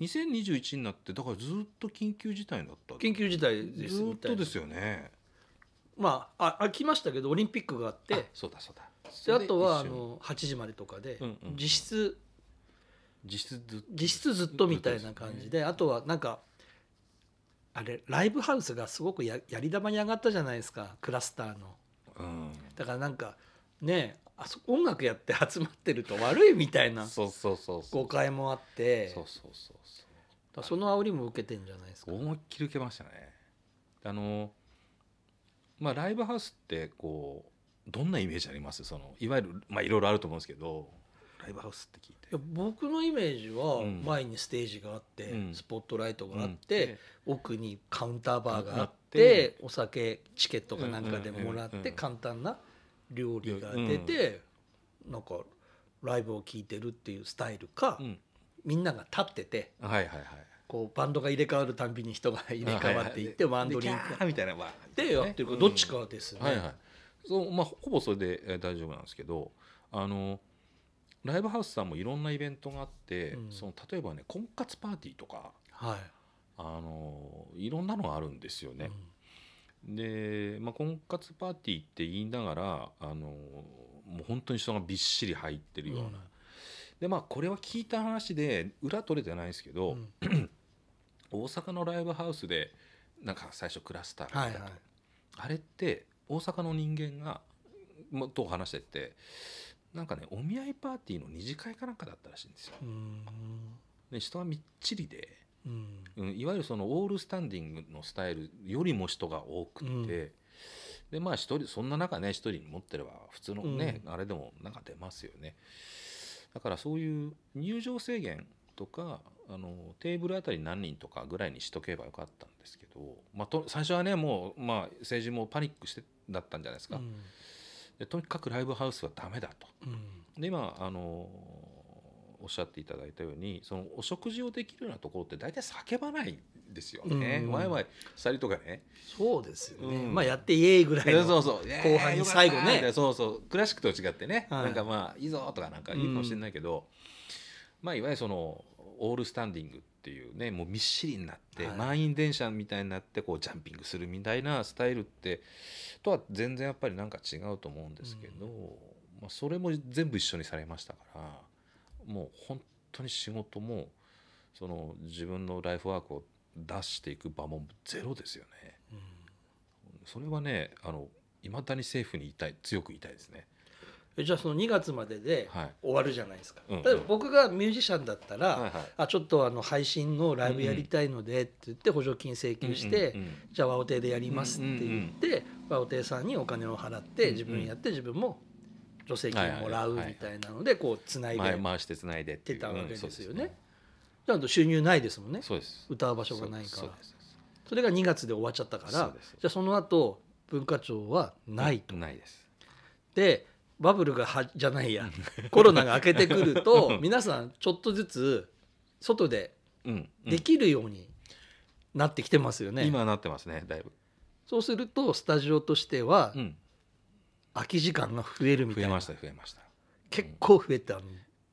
2021になってだからずっと緊急事態だった緊急事態ですずっとですよねまああ飽きましたけどオリンピックがあってあそうだそうだであとはあの8時までとかで、うんうん、実質実質ず実質ずっとみたいな感じで、ね、あとはなんかあれライブハウスがすごくややり玉に上がったじゃないですかクラスターの、うん、だからなんかねあそ音楽やって集まってると悪いみたいなそうそうそうそう誤解もあってそうそうそうその煽りも受けてんじゃないですか思いっきり受けましたねあのまあライブハウスってこうどんなイメージありますそのいわゆるまあいろいろあると思うんですけどライブハウスって聞いて僕のイメージは前にステージがあって、うん、スポットライトがあって、うん、奥にカウンターバーがあってお酒チケットかなんかでもらって簡単な、うん料理が出て、うん、なんかライブを聴いてるっていうスタイルか、うん、みんなが立ってて、はいはいはい、こうバンドが入れ替わるたんびに人が入れ替わっていって、はいはい、ワンドリンクみたいなでやってるか、どっちかですね。はいはいそうまあ、ほぼそれで、え大丈夫なんですけどあのライブハウスさんもいろんなイベントがあって、うん、その例えばね婚活パーティーとか、はい、あのいろんなのがあるんですよね。うんで、まあ、婚活パーティーって言いながらあのもう本当に人がびっしり入ってるような、うん、でまあこれは聞いた話で裏取れてないんですけど、うん、大阪のライブハウスでなんか最初クラスターがあったと、はいはい、あれって大阪の人間が、と話しててなんかねお見合いパーティーの二次会かなんかだったらしいんですよ。で人はみっちりでうん、いわゆるそのオールスタンディングのスタイルよりも人が多くて、うん、でまあ一人そんな中ね一人持ってれば普通のね、うん、あれでもなんか出ますよねだからそういう入場制限とかあのテーブルあたり何人とかぐらいにしとけばよかったんですけど、まあ、と最初はねもう、まあ、政治もパニックしてだったんじゃないですか、うん、でとにかくライブハウスはダメだと、で今あのおっしゃっていただいたようにそのお食事をできるようなところって大体叫ばないんですよね、うんうん、ワイとかねそうですよね、うん、まあやってイエーぐらいの後半に最後ねそうそうクラシックと違ってね、はい、なんかまあいいぞとかなんかいいかもしれないけど、うん、まあいわゆるそのオールスタンディングっていうねもうみっしりになって、はい、満員電車みたいになってこうジャンピングするみたいなスタイルってとは全然やっぱりなんか違うと思うんですけど、うん、まあ、それも全部一緒にされましたから。もう本当に仕事もその自分のライフワークを出していく場もゼロですよね。うん、それはねあの未だに政府に言いたい強く言いたいですね。じゃあその2月までで終わるじゃないですか、はい、うんうん、僕がミュージシャンだったら、はいはい、あちょっとあの配信のライブやりたいのでって言って補助金請求して、うんうんうん、じゃあ和お亭でやりますって言って、和お亭さんにお金を払って自分やって自分も助成金もらうみたいなのでこうつないで回してつないでってたわけですよね。ちゃんと収入ないですもんね歌う場所がないからそれが2月で終わっちゃったからじゃあその後文化庁はないと。ないですでバブルがはじゃないや コロナが明けてくると皆さんちょっとずつ外でできるようになってきてますよね。うんうん、今なってますねだいぶそうするとスタジオとしては、うん、空き時間が増えるみたいな増えました増えました結構増えた、うん、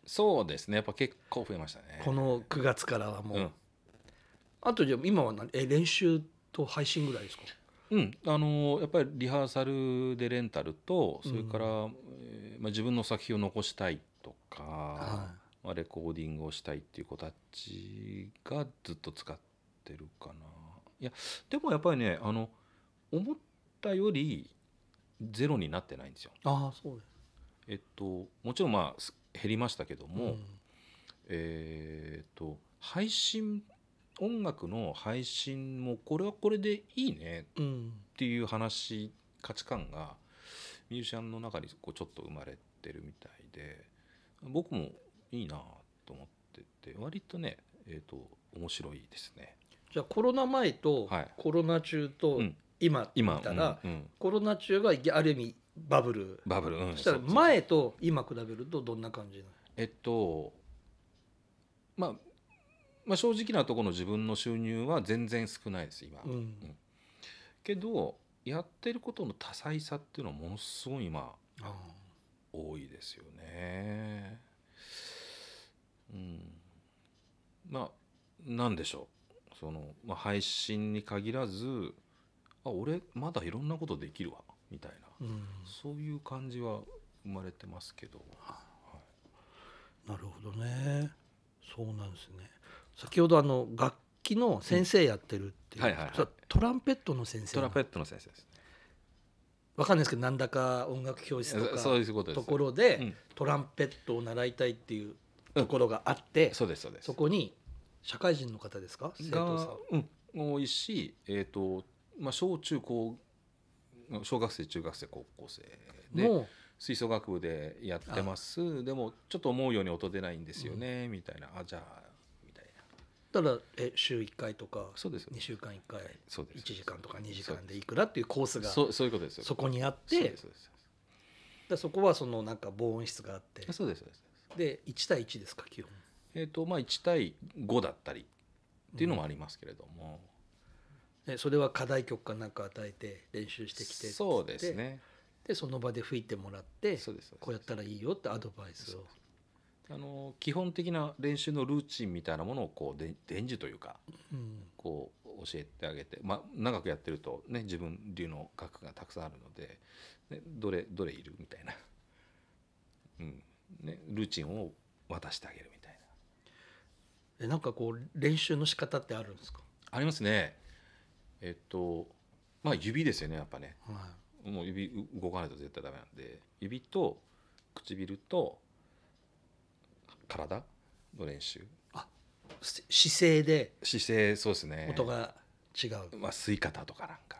そうですねやっぱ結構増えましたねこの9月からはもう、うん、あとじゃ今は何え練習と配信ぐらいですかうんあのー、やっぱりリハーサルでレンタルとそれから、うん、えー、まあ、自分の作品を残したいとか、はい、まあ、レコーディングをしたいっていう子たちがずっと使ってるかな。いやでもやっぱりねあの思ったよりゼロになってないんですよ。あそうですえっと、もちろんまあ減りましたけども、うん、えっと配信音楽の配信もこれはこれでいいねっていう話、うん、価値観がミュージシャンの中にこうちょっと生まれてるみたいで僕もいいなと思ってて割とね、えーと、と面白いですね。じゃあコロナ前とコロナ中と、はいうん今今見たら、うんうん、コロナ中がある意味バブルバブル、うん、したら前と今比べるとどんな感じなのえっとまあまあ、正直なところの自分の収入は全然少ないです今、うんうん、けどやってることの多彩さっていうのはものすごい今多いですよね。うん、まあ何でしょうその、まあ、配信に限らずあ俺まだいろんなことできるわみたいな、うん、そういう感じは生まれてますけど、はい、なるほどねそうなんですね先ほどあの楽器の先生やってるっていう、うんはいはいはい、トランペットの先生トランペットの先生ですねわかんないですけどなんだか音楽教室とかところでトランペットを習いたいっていうところがあって、うん、そうですそうですそこに社会人の方ですか生徒さん、うん、多いし、えーとまあ、小中高小学生中学生高校生で吹奏楽部でやってますでもちょっと思うように音出ないんですよね、うん、みたいなあじゃあみたいなただえ週1回とかそうです2週間1回そうです1時間とか2時間でいくらっていうコースがそそういうことですそこにあってそそこはそのなんか防音室があってそうですで1対1ですか基本えっ、ー、とまあ1対5だったりっていうのもありますけれども、うんそれは課題曲かなんか与えて練習してきてそうですねでその場で吹いてもらってこうやったらいいよってアドバイスをあの基本的な練習のルーチンみたいなものをこうで伝授というか、うん、こう教えてあげて、まあ、長くやってると、ね、自分流の楽がたくさんあるので、ね、どれどれいるみたいな、うんね、ルーチンを渡してあげるみたいな。えなんかこう練習の仕方ってあるんですかありますね。えっとまあ指ですよねやっぱね、はい、もう指動かないと絶対ダメなんで指と唇と体の練習あ姿勢で姿勢そうですね音が違うまあ吸い方とかなんか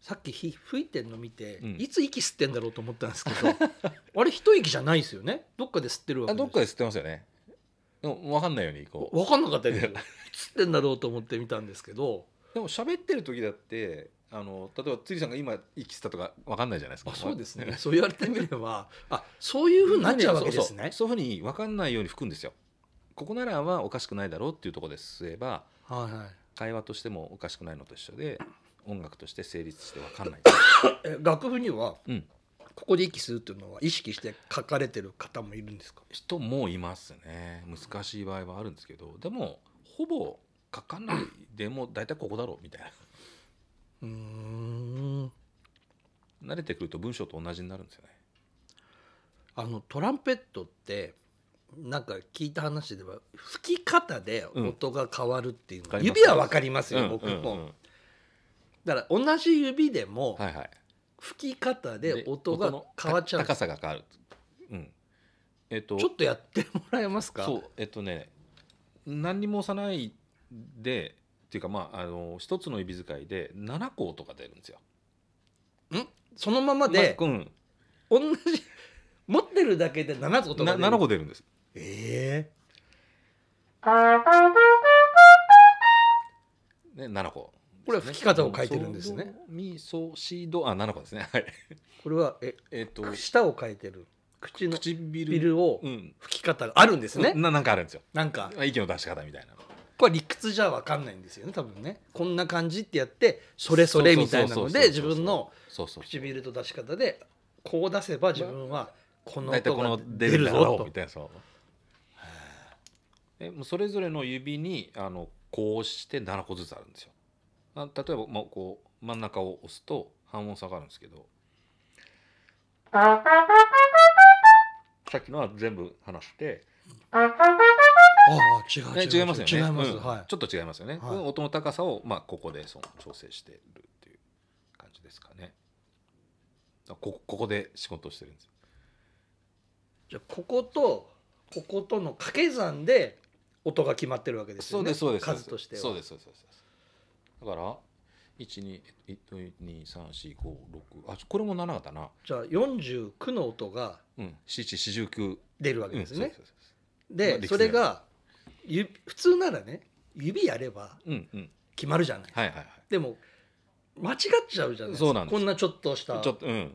さっき火吹いてんの見て、うん、いつ息吸ってんだろうと思ったんですけど あれ一息じゃないですよねどっかで吸ってるわけどっかで吸ってますよね分かんないようにこう分かんなかったよね吸ってんだろうと思って見たんですけどでも喋ってる時だってあの例えばつりさんが今生きてたとか分かんないじゃないですかそうですねそう言われてみればあそういうふうになっちゃうわけですねそういうふうに分かんないように吹くんですよここならはおかしくないだろうっていうところですれば、はいはい、会話としてもおかしくないのと一緒で音楽として成立して分かんない 楽譜には、うん、ここで息するっていうのは意識して書かれてる方もいるんですか人もいますね難しい場合はあるんですけどでもほぼ書かないでも大体ここだろうみたいなうん慣れてくると文章と同じになるんですよねあのトランペットってなんか聞いた話では吹き方で音が変わるっていうの、うん、指は分かりますよ、うん、僕も、うんうん、だから同じ指でも、はいはい、吹き方で音が変わっちゃう高さが変わる、うんえっと、ちょっとやってもらえますかそうえっとね何にも押さないでっていうかまああの一つの指使いで七個とか出るんですよ。んそのままで、まあうん、同じ 持ってるだけで七個とか出る個出るんです。ええー。ね7個、これは吹き方を書いてるんですね。ミソシドあ七個ですね。はい。これはええっ、と舌を書いてる。口の唇を吹き方があるんですね。うん、ななんかあるんですよ。なんか息の出し方みたいなの。これ理屈じゃ分かんないんですよね多分ねこんな感じってやってそれそれみたいなので自分の唇と出し方でこう出せば自分はこの音が出るろうみたいなさえもうそれぞれの指にあのこうして7個ずつあるんですよ。あ例えば、もうこう真ん中を押すと半音下がるんですけどさっきのは全部離して。あ違う違いますよね。違います、はい。ちょっと違いますよね。音の高さをまあここでその調整してるっていう感じですかね。こここで仕事してるんです。じゃこことこことの掛け算で音が決まってるわけですよね。そうですそうです。数としては。そうですそうですそうです。だから1 2一二三四五六あこれも7だな。じゃあ49の音がうん七四十出るわけですね。うん、そうそうそうで、まあ、それがゆ普通ならね指やれば決まるじゃない、はいはいはいでも間違っちゃうじゃないですそうなかんですこんなちょっとしたちょっとうん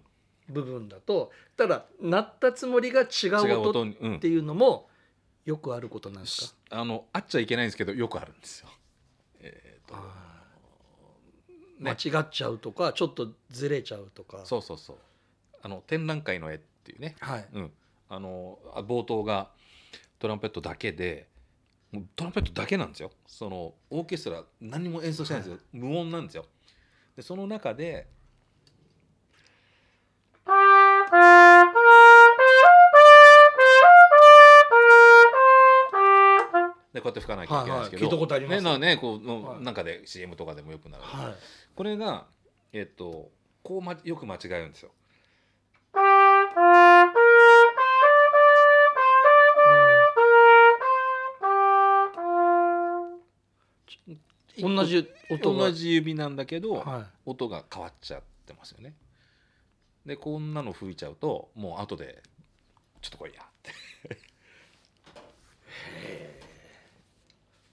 部分だとただ鳴ったつもりが違う音っていうのもよくあることなんですかあのあっちゃいけないんですけどよくあるんですよえーとね間違っちゃうとかちょっとずれちゃうとかそうそうそうあの展覧会の絵っていうねはいうん、あの冒頭がトランペットだけでトランペットだけなんですよそのオーケストラ何も演奏してないんですよ、はい、無音なんですよでその中ででこうやって吹かなきゃいけないですけど、はいはい、ねなねこうの、かで CM とかでもよくなる、はい、これがえっとこう、ま、よく間違えるんですよ同じ音同じ指なんだけど、はい、音が変わっちゃってますよねでこんなの吹いちゃうともう後でちょっと来いやって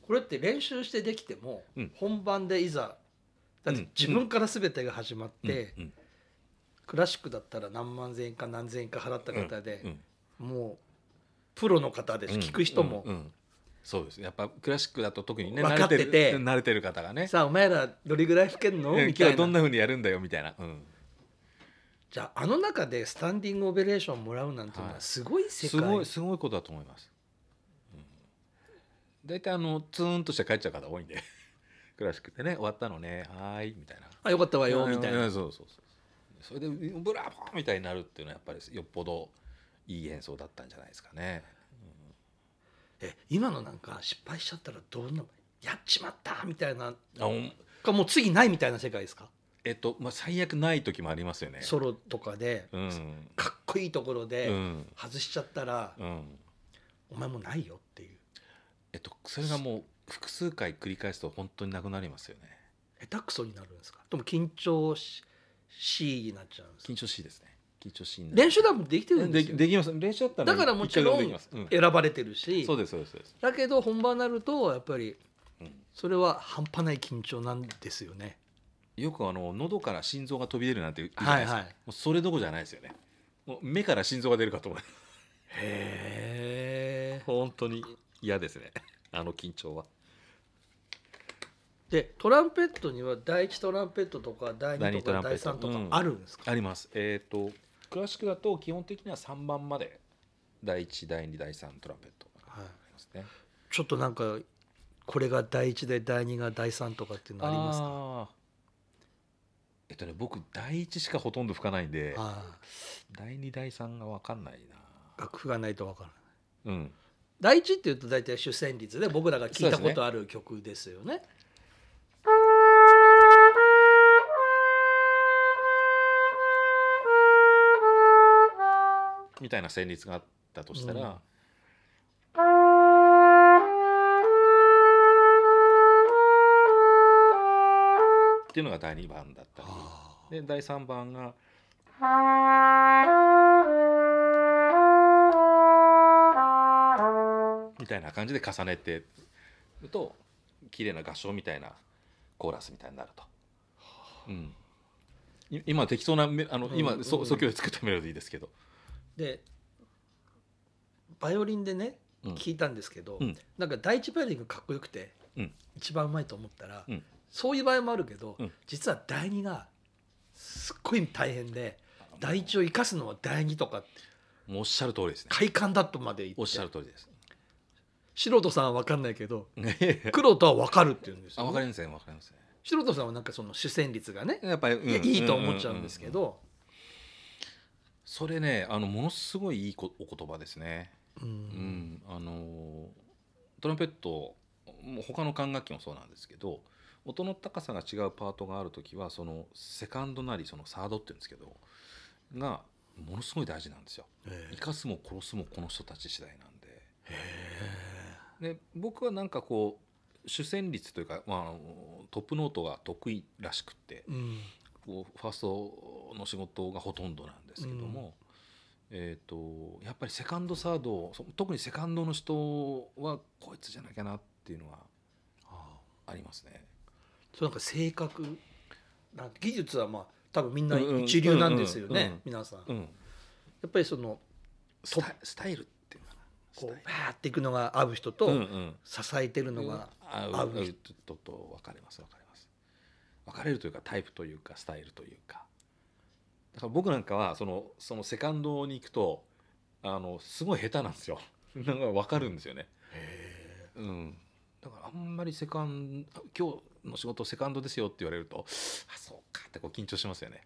これって練習してできても、うん、本番でいざだって自分から全てが始まって、うんうん、クラシックだったら何万千円か何千円か払った方で、もうプロの方で聞く人もそうですやっぱクラシックだと特にね分かってて慣れてる慣れてる方がねさあお前らどれぐらい吹けるのみ今日たいどなんなふうにやるんだよみたいな、うん、じゃああの中でスタンディングオベレーションもらうなんていうのはすごい世す界、ごいすごいことだと思います、うん、大体あのツーンとして帰っちゃう方多いんで クラシックってね終わったのねはいみたいなあよかったわよみたいなそうそうそうそれでブラボーみたいになるっていうのはやっぱりよっぽどいい演奏だったんじゃないですかねえ今のなんか失敗しちゃったらどうなやっちまったみたいなあかもう次ないみたいな世界ですかえっとまあ、最悪ない時もありますよねソロとかで、うん、かっこいいところで外しちゃったら、うん、お前もないよっていう、えっと、それがもう複数回繰り返すと本当になくなりますよね下手くそになるんですかでも緊張し C になっちゃうんです緊張しいですね一応ない。練習だもできてるんですよできます練習だったらだからもちろん選ばれてるし、うすそうですそうですだけど本番になるとやっぱりそれは半端ない緊張なんですよね、よくあの喉から心臓が飛び出るなんて言うじゃないですか、はいはい、もうそれどころじゃないですよねもう目から心臓が出るかと思うへえ本当に嫌ですねあの緊張はでトランペットには第1トランペットとか第2とか第3とかあるんですか、うん、ありますえっ、ー、と詳しくだと基本的には3番まで第1第2第3トランペットありますね、はい、ちょっとなんかこれが第1で第2が第3とかっていうのありますかえっとね僕第1しかほとんど吹かないんで第2第3が分かんないな楽譜がないと分からない、うん、第1っていうと大体主旋律で僕らが聞いたことある曲ですよね。みたいな旋律があったとしたら、うんっていうのが第2番だったりで第3番が。みたいな感じで重ねてると綺麗な合唱みたいなコーラスみたいになると。うん、今適当なあの今、即興で作ったメロディーですけど。でバイオリンでね聞いたんですけど、うんなんか第一バイオリンがかっこよくて、うん一番うまいと思ったら、うんそういう場合もあるけど、うん実は第二がすっごい大変で第一を生かすのは第二とかおっしゃる通りですね快感だとまで言っておっしゃる通りです素人さんは分かんないけど黒 とは分かるって言うんですあわかりませんわかりません素人さんはなんかその主旋律がね、やっぱり、うんいやいいと思っちゃうんですけど、それねあのものすごいいいお言葉ですね。うん、うん、あのトランペットもう他の管楽器もそうなんですけど音の高さが違うパートがある時はそのセカンドなりそのサードって言うんですけどがものすごい大事なんですよ。生かすも殺すもこの人たち次第なんで。で僕はなんかこう主旋律というか、まあ、トップノートが得意らしくって、うん、こうファーストの仕事がほとんどなんですけども、うん、えーと、やっぱりセカンドサード特にセカンドの人はこいつじゃなきゃなっていうのはありますね。そうなんか性格なんて技術はまあ多分みんな一流なんですよね皆さん、うん、やっぱりそのスタスタイルっていうかなこうバーっていくのが合う人と、うんうん、支えてるのが合う人と分かります分かれます。分かれるというかタイプというかスタイルというかだから僕なんかはそのそのセカンドに行くとあのすごい下手なんですよ なんか分かるんですよね。うん、だからあんまりセカンド今日の仕事セカンドですよって言われるとあそうかってこう緊張しますよね。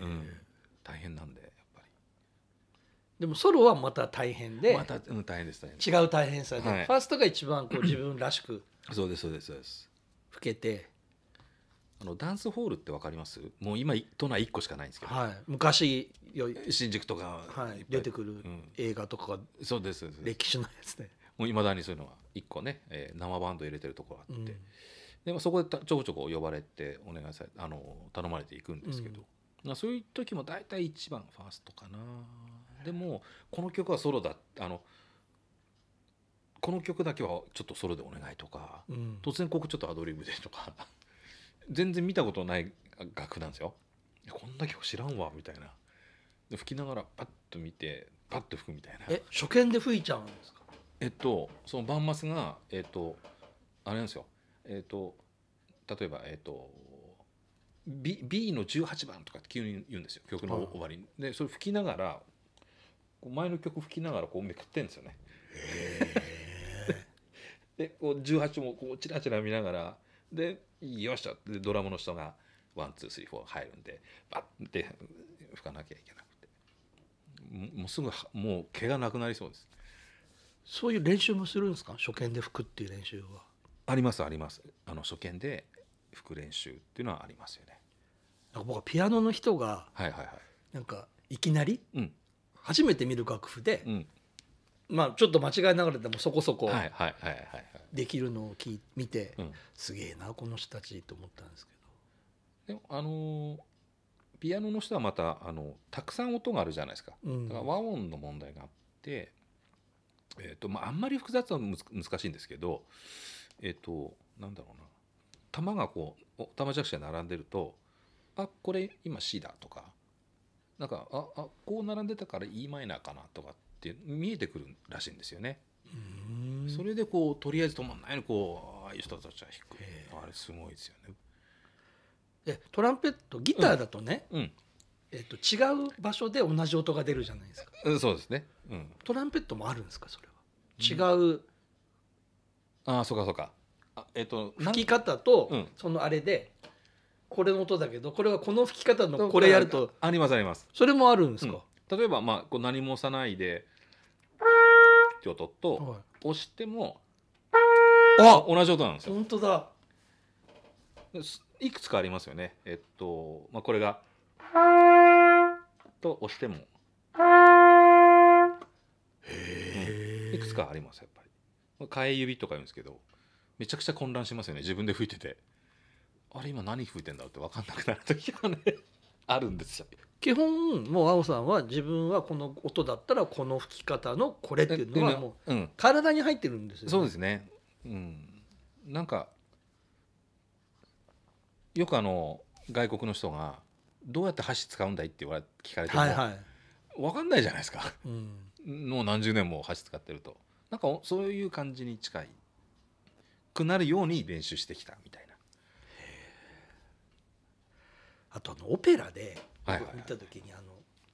うん、大変なんでやっぱりでもソロはまた大変でまた、うん、大変です大変違う大変さで、はい、ファーストが一番こう自分らしくそうですそうですそうです老けてあのダンスホールって分かりますもう今都内1個しかないんですけど、はい、昔新宿とか、はい、出てくる映画とか、うん、そうです歴史のやつねもういまだにそういうのは1個ね、えー、生バンド入れてるとこあって、うん、でもそこでちょこちょこ呼ばれてお願いされあの頼まれていくんですけど、うん、そういう時も大体1番ファーストかなでもこの曲はソロだあのこの曲だけはちょっとソロでお願いとか、うん、突然ここちょっとアドリブでとか全然見たことない楽なんですよこんな曲知らんわみたいな吹きながらパッと見てパッと吹くみたいなえ初見で吹いちゃうんですかえっとそのバンマスがえっとあれなんですよえっと例えばえっと B, B の18番とかって急に言うんですよ曲の終わりに、でそれ吹きながら前の曲吹きながらこうめくってんですよね。でこう18もこうチラチラ見ながらでよっしゃでドラムの人がワンツースリーフォー入るんでバッて吹かなきゃいけなくてもうすぐもう毛がなくなりそうですそういう練習もするんですか初見で吹くっていう練習はありますありますあの初見で吹く練習っていうのはありますよねなんか僕はピアノの人が、はいはいはい、なんかいきなり、初めて見る楽譜で、うん、まあちょっと間違えながらでもそこそこ、はいはいはいはい、できるのを聞見て、うん、すげえなこの人たちと思ったんですけど。でもあのピアノの人はまたあのたくさん音があるじゃないですか。うん、だから和音の問題があって、えっ、ー、とまああんまり複雑は難しいんですけど、えっ、ー、となんだろうな、玉がこう玉弱者並んでると、あこれ今 C だとか、なんかああこう並んでたから e マイナーかなとかって見えてくるらしいんですよね。それでこうとりあえず止まんないのこうああいう人たちは弾くあれすごいですよねえトランペットギターだとね、うん、えー、と違う場所で同じ音が出るじゃないですか、うん、そうですね、うん、トランペットもあるんですかそれは、うん、違うああそうかそうかえっ、ー、と吹き方と、そのあれでこれの音だけどこれはこの吹き方のこれやるとありますありますそれもあるんですか、例えばまあこう何もさないでって音と、押してもあ同じ音なんですよ。本当だいくつかありますよね。えっと、まあ、これが。と押しても。へいくつかあります、やっぱり。替え指とか言うんですけど。めちゃくちゃ混乱しますよね、自分で吹いてて。あれ、今何吹いてんだろうって分かんなくなる時がね。あるんですよ。基本もう青さんは自分はこの音だったらこの吹き方のこれっていうのはもう体に入ってるんですよね。そうですね、うん、なんかよくあの外国の人が「どうやって箸使うんだい?」って言われ聞かれても、はいはい、分かんないじゃないですか、うん、もう何十年も箸使ってるとなんかそういう感じに近いくなるように練習してきたみたいな。あとあのオペラではいはい、見た時にあの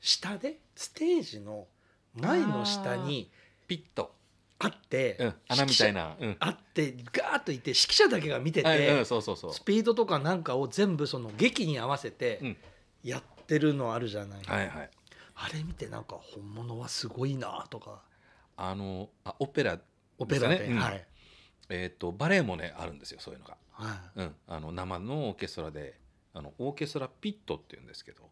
下でステージの前の下にピッとあって、うん、穴みたいな、うん、あってガーッといて指揮者だけが見てて、はいうん、そうそうそうスピードとかなんかを全部その劇に合わせてやってるのあるじゃない、はいはい、あれ見てなんか本物はすごいなとかあのあオペラ、オペラで、はい、えーと、とバレエもねあるんですよそういうのが、はいうん、あの生のオーケストラであのオーケストラピットっていうんですけど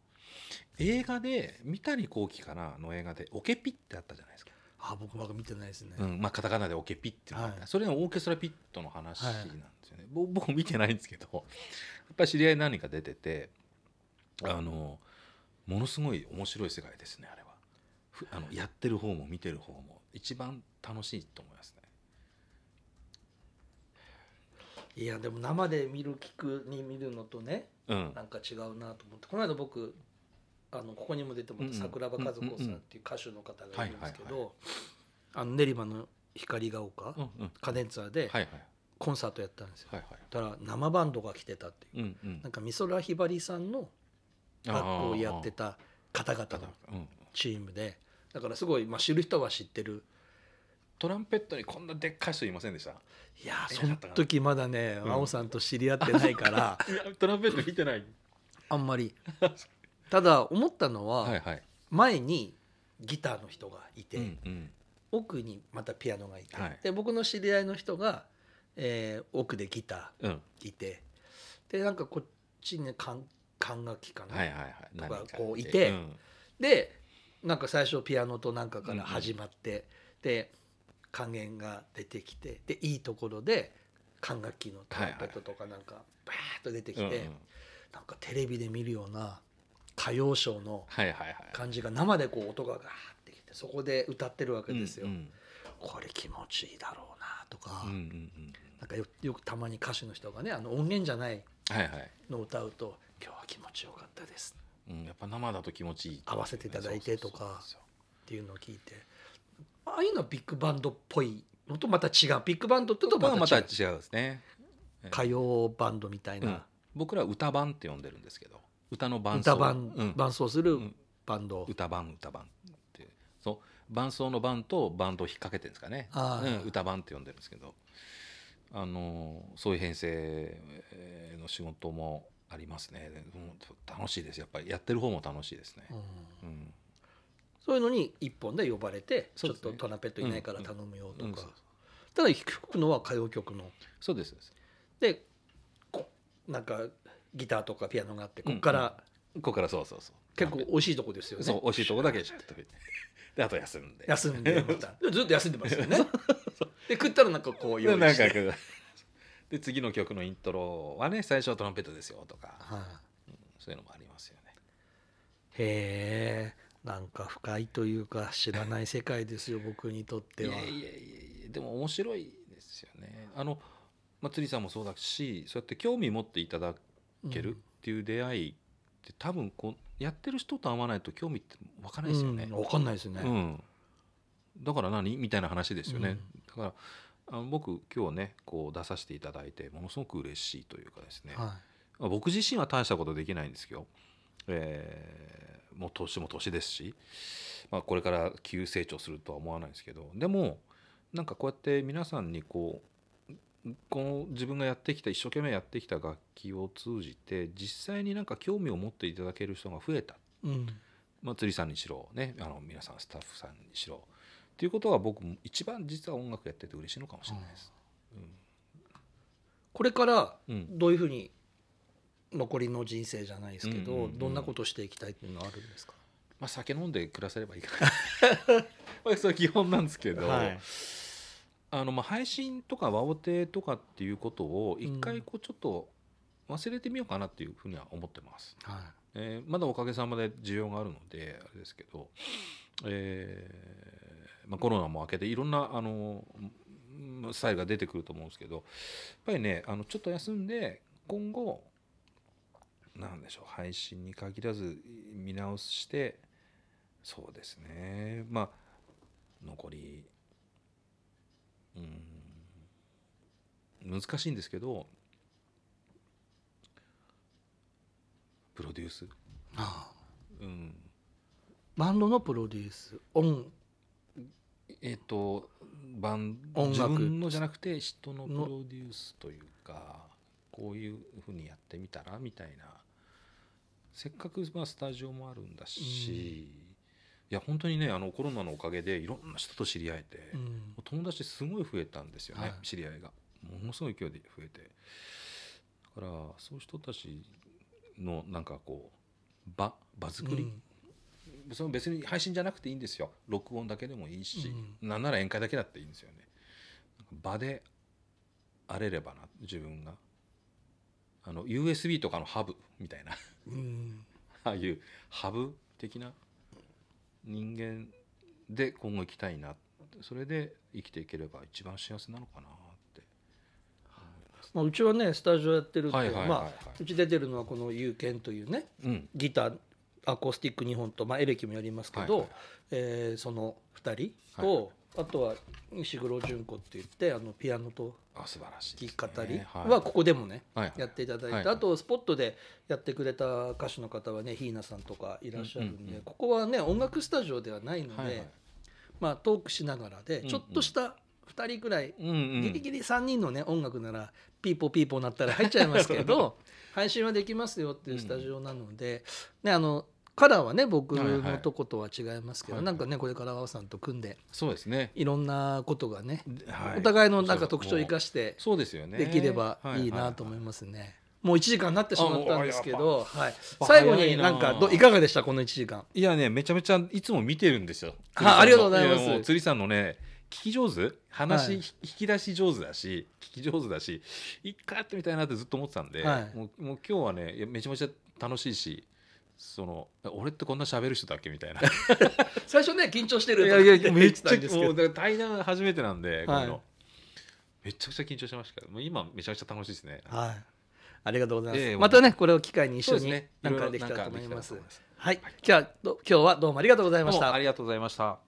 映画で三谷幸喜かなの映画で「オケピ」ってあったじゃないですか。あ僕まだ見てないですね。うん、まあカタカナでオケピっていうのはい、それオーケストラピットの話なんですよね。はい、僕見てないんですけど、やっぱり知り合い何か出てて、あのものすごい面白い世界ですねあれは。あのやってる方も見てる方も一番楽しいと思いますね。いやでも生で見る聞くに見るのとね、うん、なんか違うなと思ってこの間僕あのここにも出てもらった桜庭和子さんっていう歌手の方がいるんですけど練馬の光が丘カデンツァーでコンサートやったんですよ。たら生バンドが来てたっていう、なんか美空ひばりさんの学校をやってた方々のチームでだからすごい、まあ、知る人は知ってる。トランペットにこんなでっかい人いませんでしたいやその時まだね真央、さんと知り合ってないから トランペット見てないあんまり ただ思ったのは、はいはい、前にギターの人がいて、うんうん、奥にまたピアノがいて、はい、で僕の知り合いの人が、えー、奥でギターいて、うん、でなんかこっちに、管管楽器かな、はいはいはい、とかこういて、うん、でなんか最初ピアノとなんかから始まって、うんうん、で加減が出てきてでいいところで管楽器のトランペットとかなんかバーッと出てきて、はいはい、なんかテレビで見るような歌謡ショーの感じが生でこう音がガーってきてそこで歌ってるわけですよ。うんうん、これ気持ちいいだろうなとか、なんかよよくたまに歌手の人がねあの音源じゃないのを歌うと、今日は気持ちよかったです。うん、やっぱ生だと気持ちいい、ね、合わせていただいてとかっていうのを聞いてああいうのはビッグバンドっぽいのとまた違うビッグバンドってとままた違うですね歌謡バンドみたいな、うん、僕ら歌版って呼んでるんですけど歌の伴奏歌伴、うん、伴奏するバンド、うん、歌伴歌伴ってそう伴奏の伴とバンドを引っ掛けてるんですかね、うん、歌伴って呼んでるんですけどあのそういう編成の仕事もありますね、うん、楽しいですやっぱりやってる方も楽しいですね、うん、うん、そういうのに一本で呼ばれて、ね、ちょっとトラペットいないから頼むよとか、ただ弾くのは歌謡曲のそうですでこなんかギターとかピアノがあってここから、ここからそうそうそう結構惜しいとこですよねそう惜しいとこだけじゃっとであと休んで休んでまた ずっと休んでますよねで食ったらなんかこう用意してで次の曲のイントロはね最初はトランペットですよとか、はあうん、そういうのもありますよねへえなんか深いというか知らない世界ですよ 僕にとってはいやいやいやでも面白いですよねあのまあ、りさんもそうだしそうやって興味持っていただくけるっていう出会いって多分こうやってる人と会わないと興味って分かんないですよね。うん、分かんないですね、うん、だから何みたいな話ですよね。だからあの僕今日ねこう出させていただいてものすごく嬉しいというかですね、はい、僕自身は大したことできないんですけど、えー、もう年も年ですし、まあ、これから急成長するとは思わないですけどでもなんかこうやって皆さんにこうこの自分がやってきた一生懸命やってきた楽器を通じて実際になんか興味を持っていただける人が増えた、うん、まりさんにしろ、ね、あの皆さんスタッフさんにしろっていうことは僕も一番実は音楽やってて嬉しいのかもしれないです。これからどういうふうに残りの人生じゃないですけど、どんなことしていきたいっていうのはあるんですか、まあ、酒飲んで暮らせればいいかな まあそれ基本なんですけど、はいあのまあ配信とか和音とかっていうことを一回こうちょっと忘れてみようかなっていうふうには思ってます。はいえー、まだおかげさまで需要があるのであれですけど、えーまあ、コロナも明けていろんなあのスタイルが出てくると思うんですけどやっぱりねあのちょっと休んで今後なんでしょう配信に限らず見直してそうですねまあ残りうん難しいんですけどプロデュースああうんバンドのプロデュース音えっ、とバン音楽自分のじゃなくて人のプロデュースというかこういうふうにやってみたらみたいなせっかくまあスタジオもあるんだし、うんいや本当にねあのコロナのおかげでいろんな人と知り合えて、うん、友達すごい増えたんですよね、はい、知り合いがものすごい勢いで増えてだからそういう人たちのなんかこう場場作り、うん、その別に配信じゃなくていいんですよ録音だけでもいいし、うん、なんなら宴会だけだっていいんですよね場で荒れればな自分があの USB とかのハブみたいな ああいうハブ的な人間で今後生きたいなそれで生きていければ一番幸せなのかなってまあ、うちはねスタジオやってるってうち出てるのはこの「有権」というね、うん、ギターアコースティック2本と、まあ、エレキもやりますけど、は、はい、えー、その2人と、はい、あとは石黒純子って言ってあのピアノと弾き語りはここでもね、はい、やっていただいて、はい、あとスポットでやってくれた歌手の方はねひいなさんとかいらっしゃるんで、うんうん、ここはね音楽スタジオではないので、はいはい、まあ、トークしながらでちょっとした2人くらい、うんうん、ギリギリ3人のね音楽ならピーポーピーポーなったら入っちゃいますけど 配信はできますよっていうスタジオなので、うん、ねあのカラーはね僕のとことは違いますけど、はいはい、なんかねこれから和さんと組んでそうですねいろんなことがね、はい、お互いのなんか特徴を生かしてそうですよねできればいいなと思いますね。もう1時間になってしまったんですけど、はい、最後になんかどいかがでしたこの1時間いやねめちゃめちゃいつも見てるんですよあありがとうございます釣りさんのね聞き上手話、はい、引き出し上手だし聞き上手だし一回やってみたいなってずっと思ってたんで、はい、もうもう今日はねめちゃめちゃ楽しいしその俺ってこんな喋る人だっけみたいな 最初ね緊張してるいやいやめっちゃもう対談初めてなんで、はい、こめちゃくちゃ緊張しましたけど今めちゃくちゃ楽しいですねはいありがとうございます、えー、またねこれを機会に一緒に何かできたらと思います、ね、はい、はい、じゃあ今日はどうもありがとうございましたありがとうございました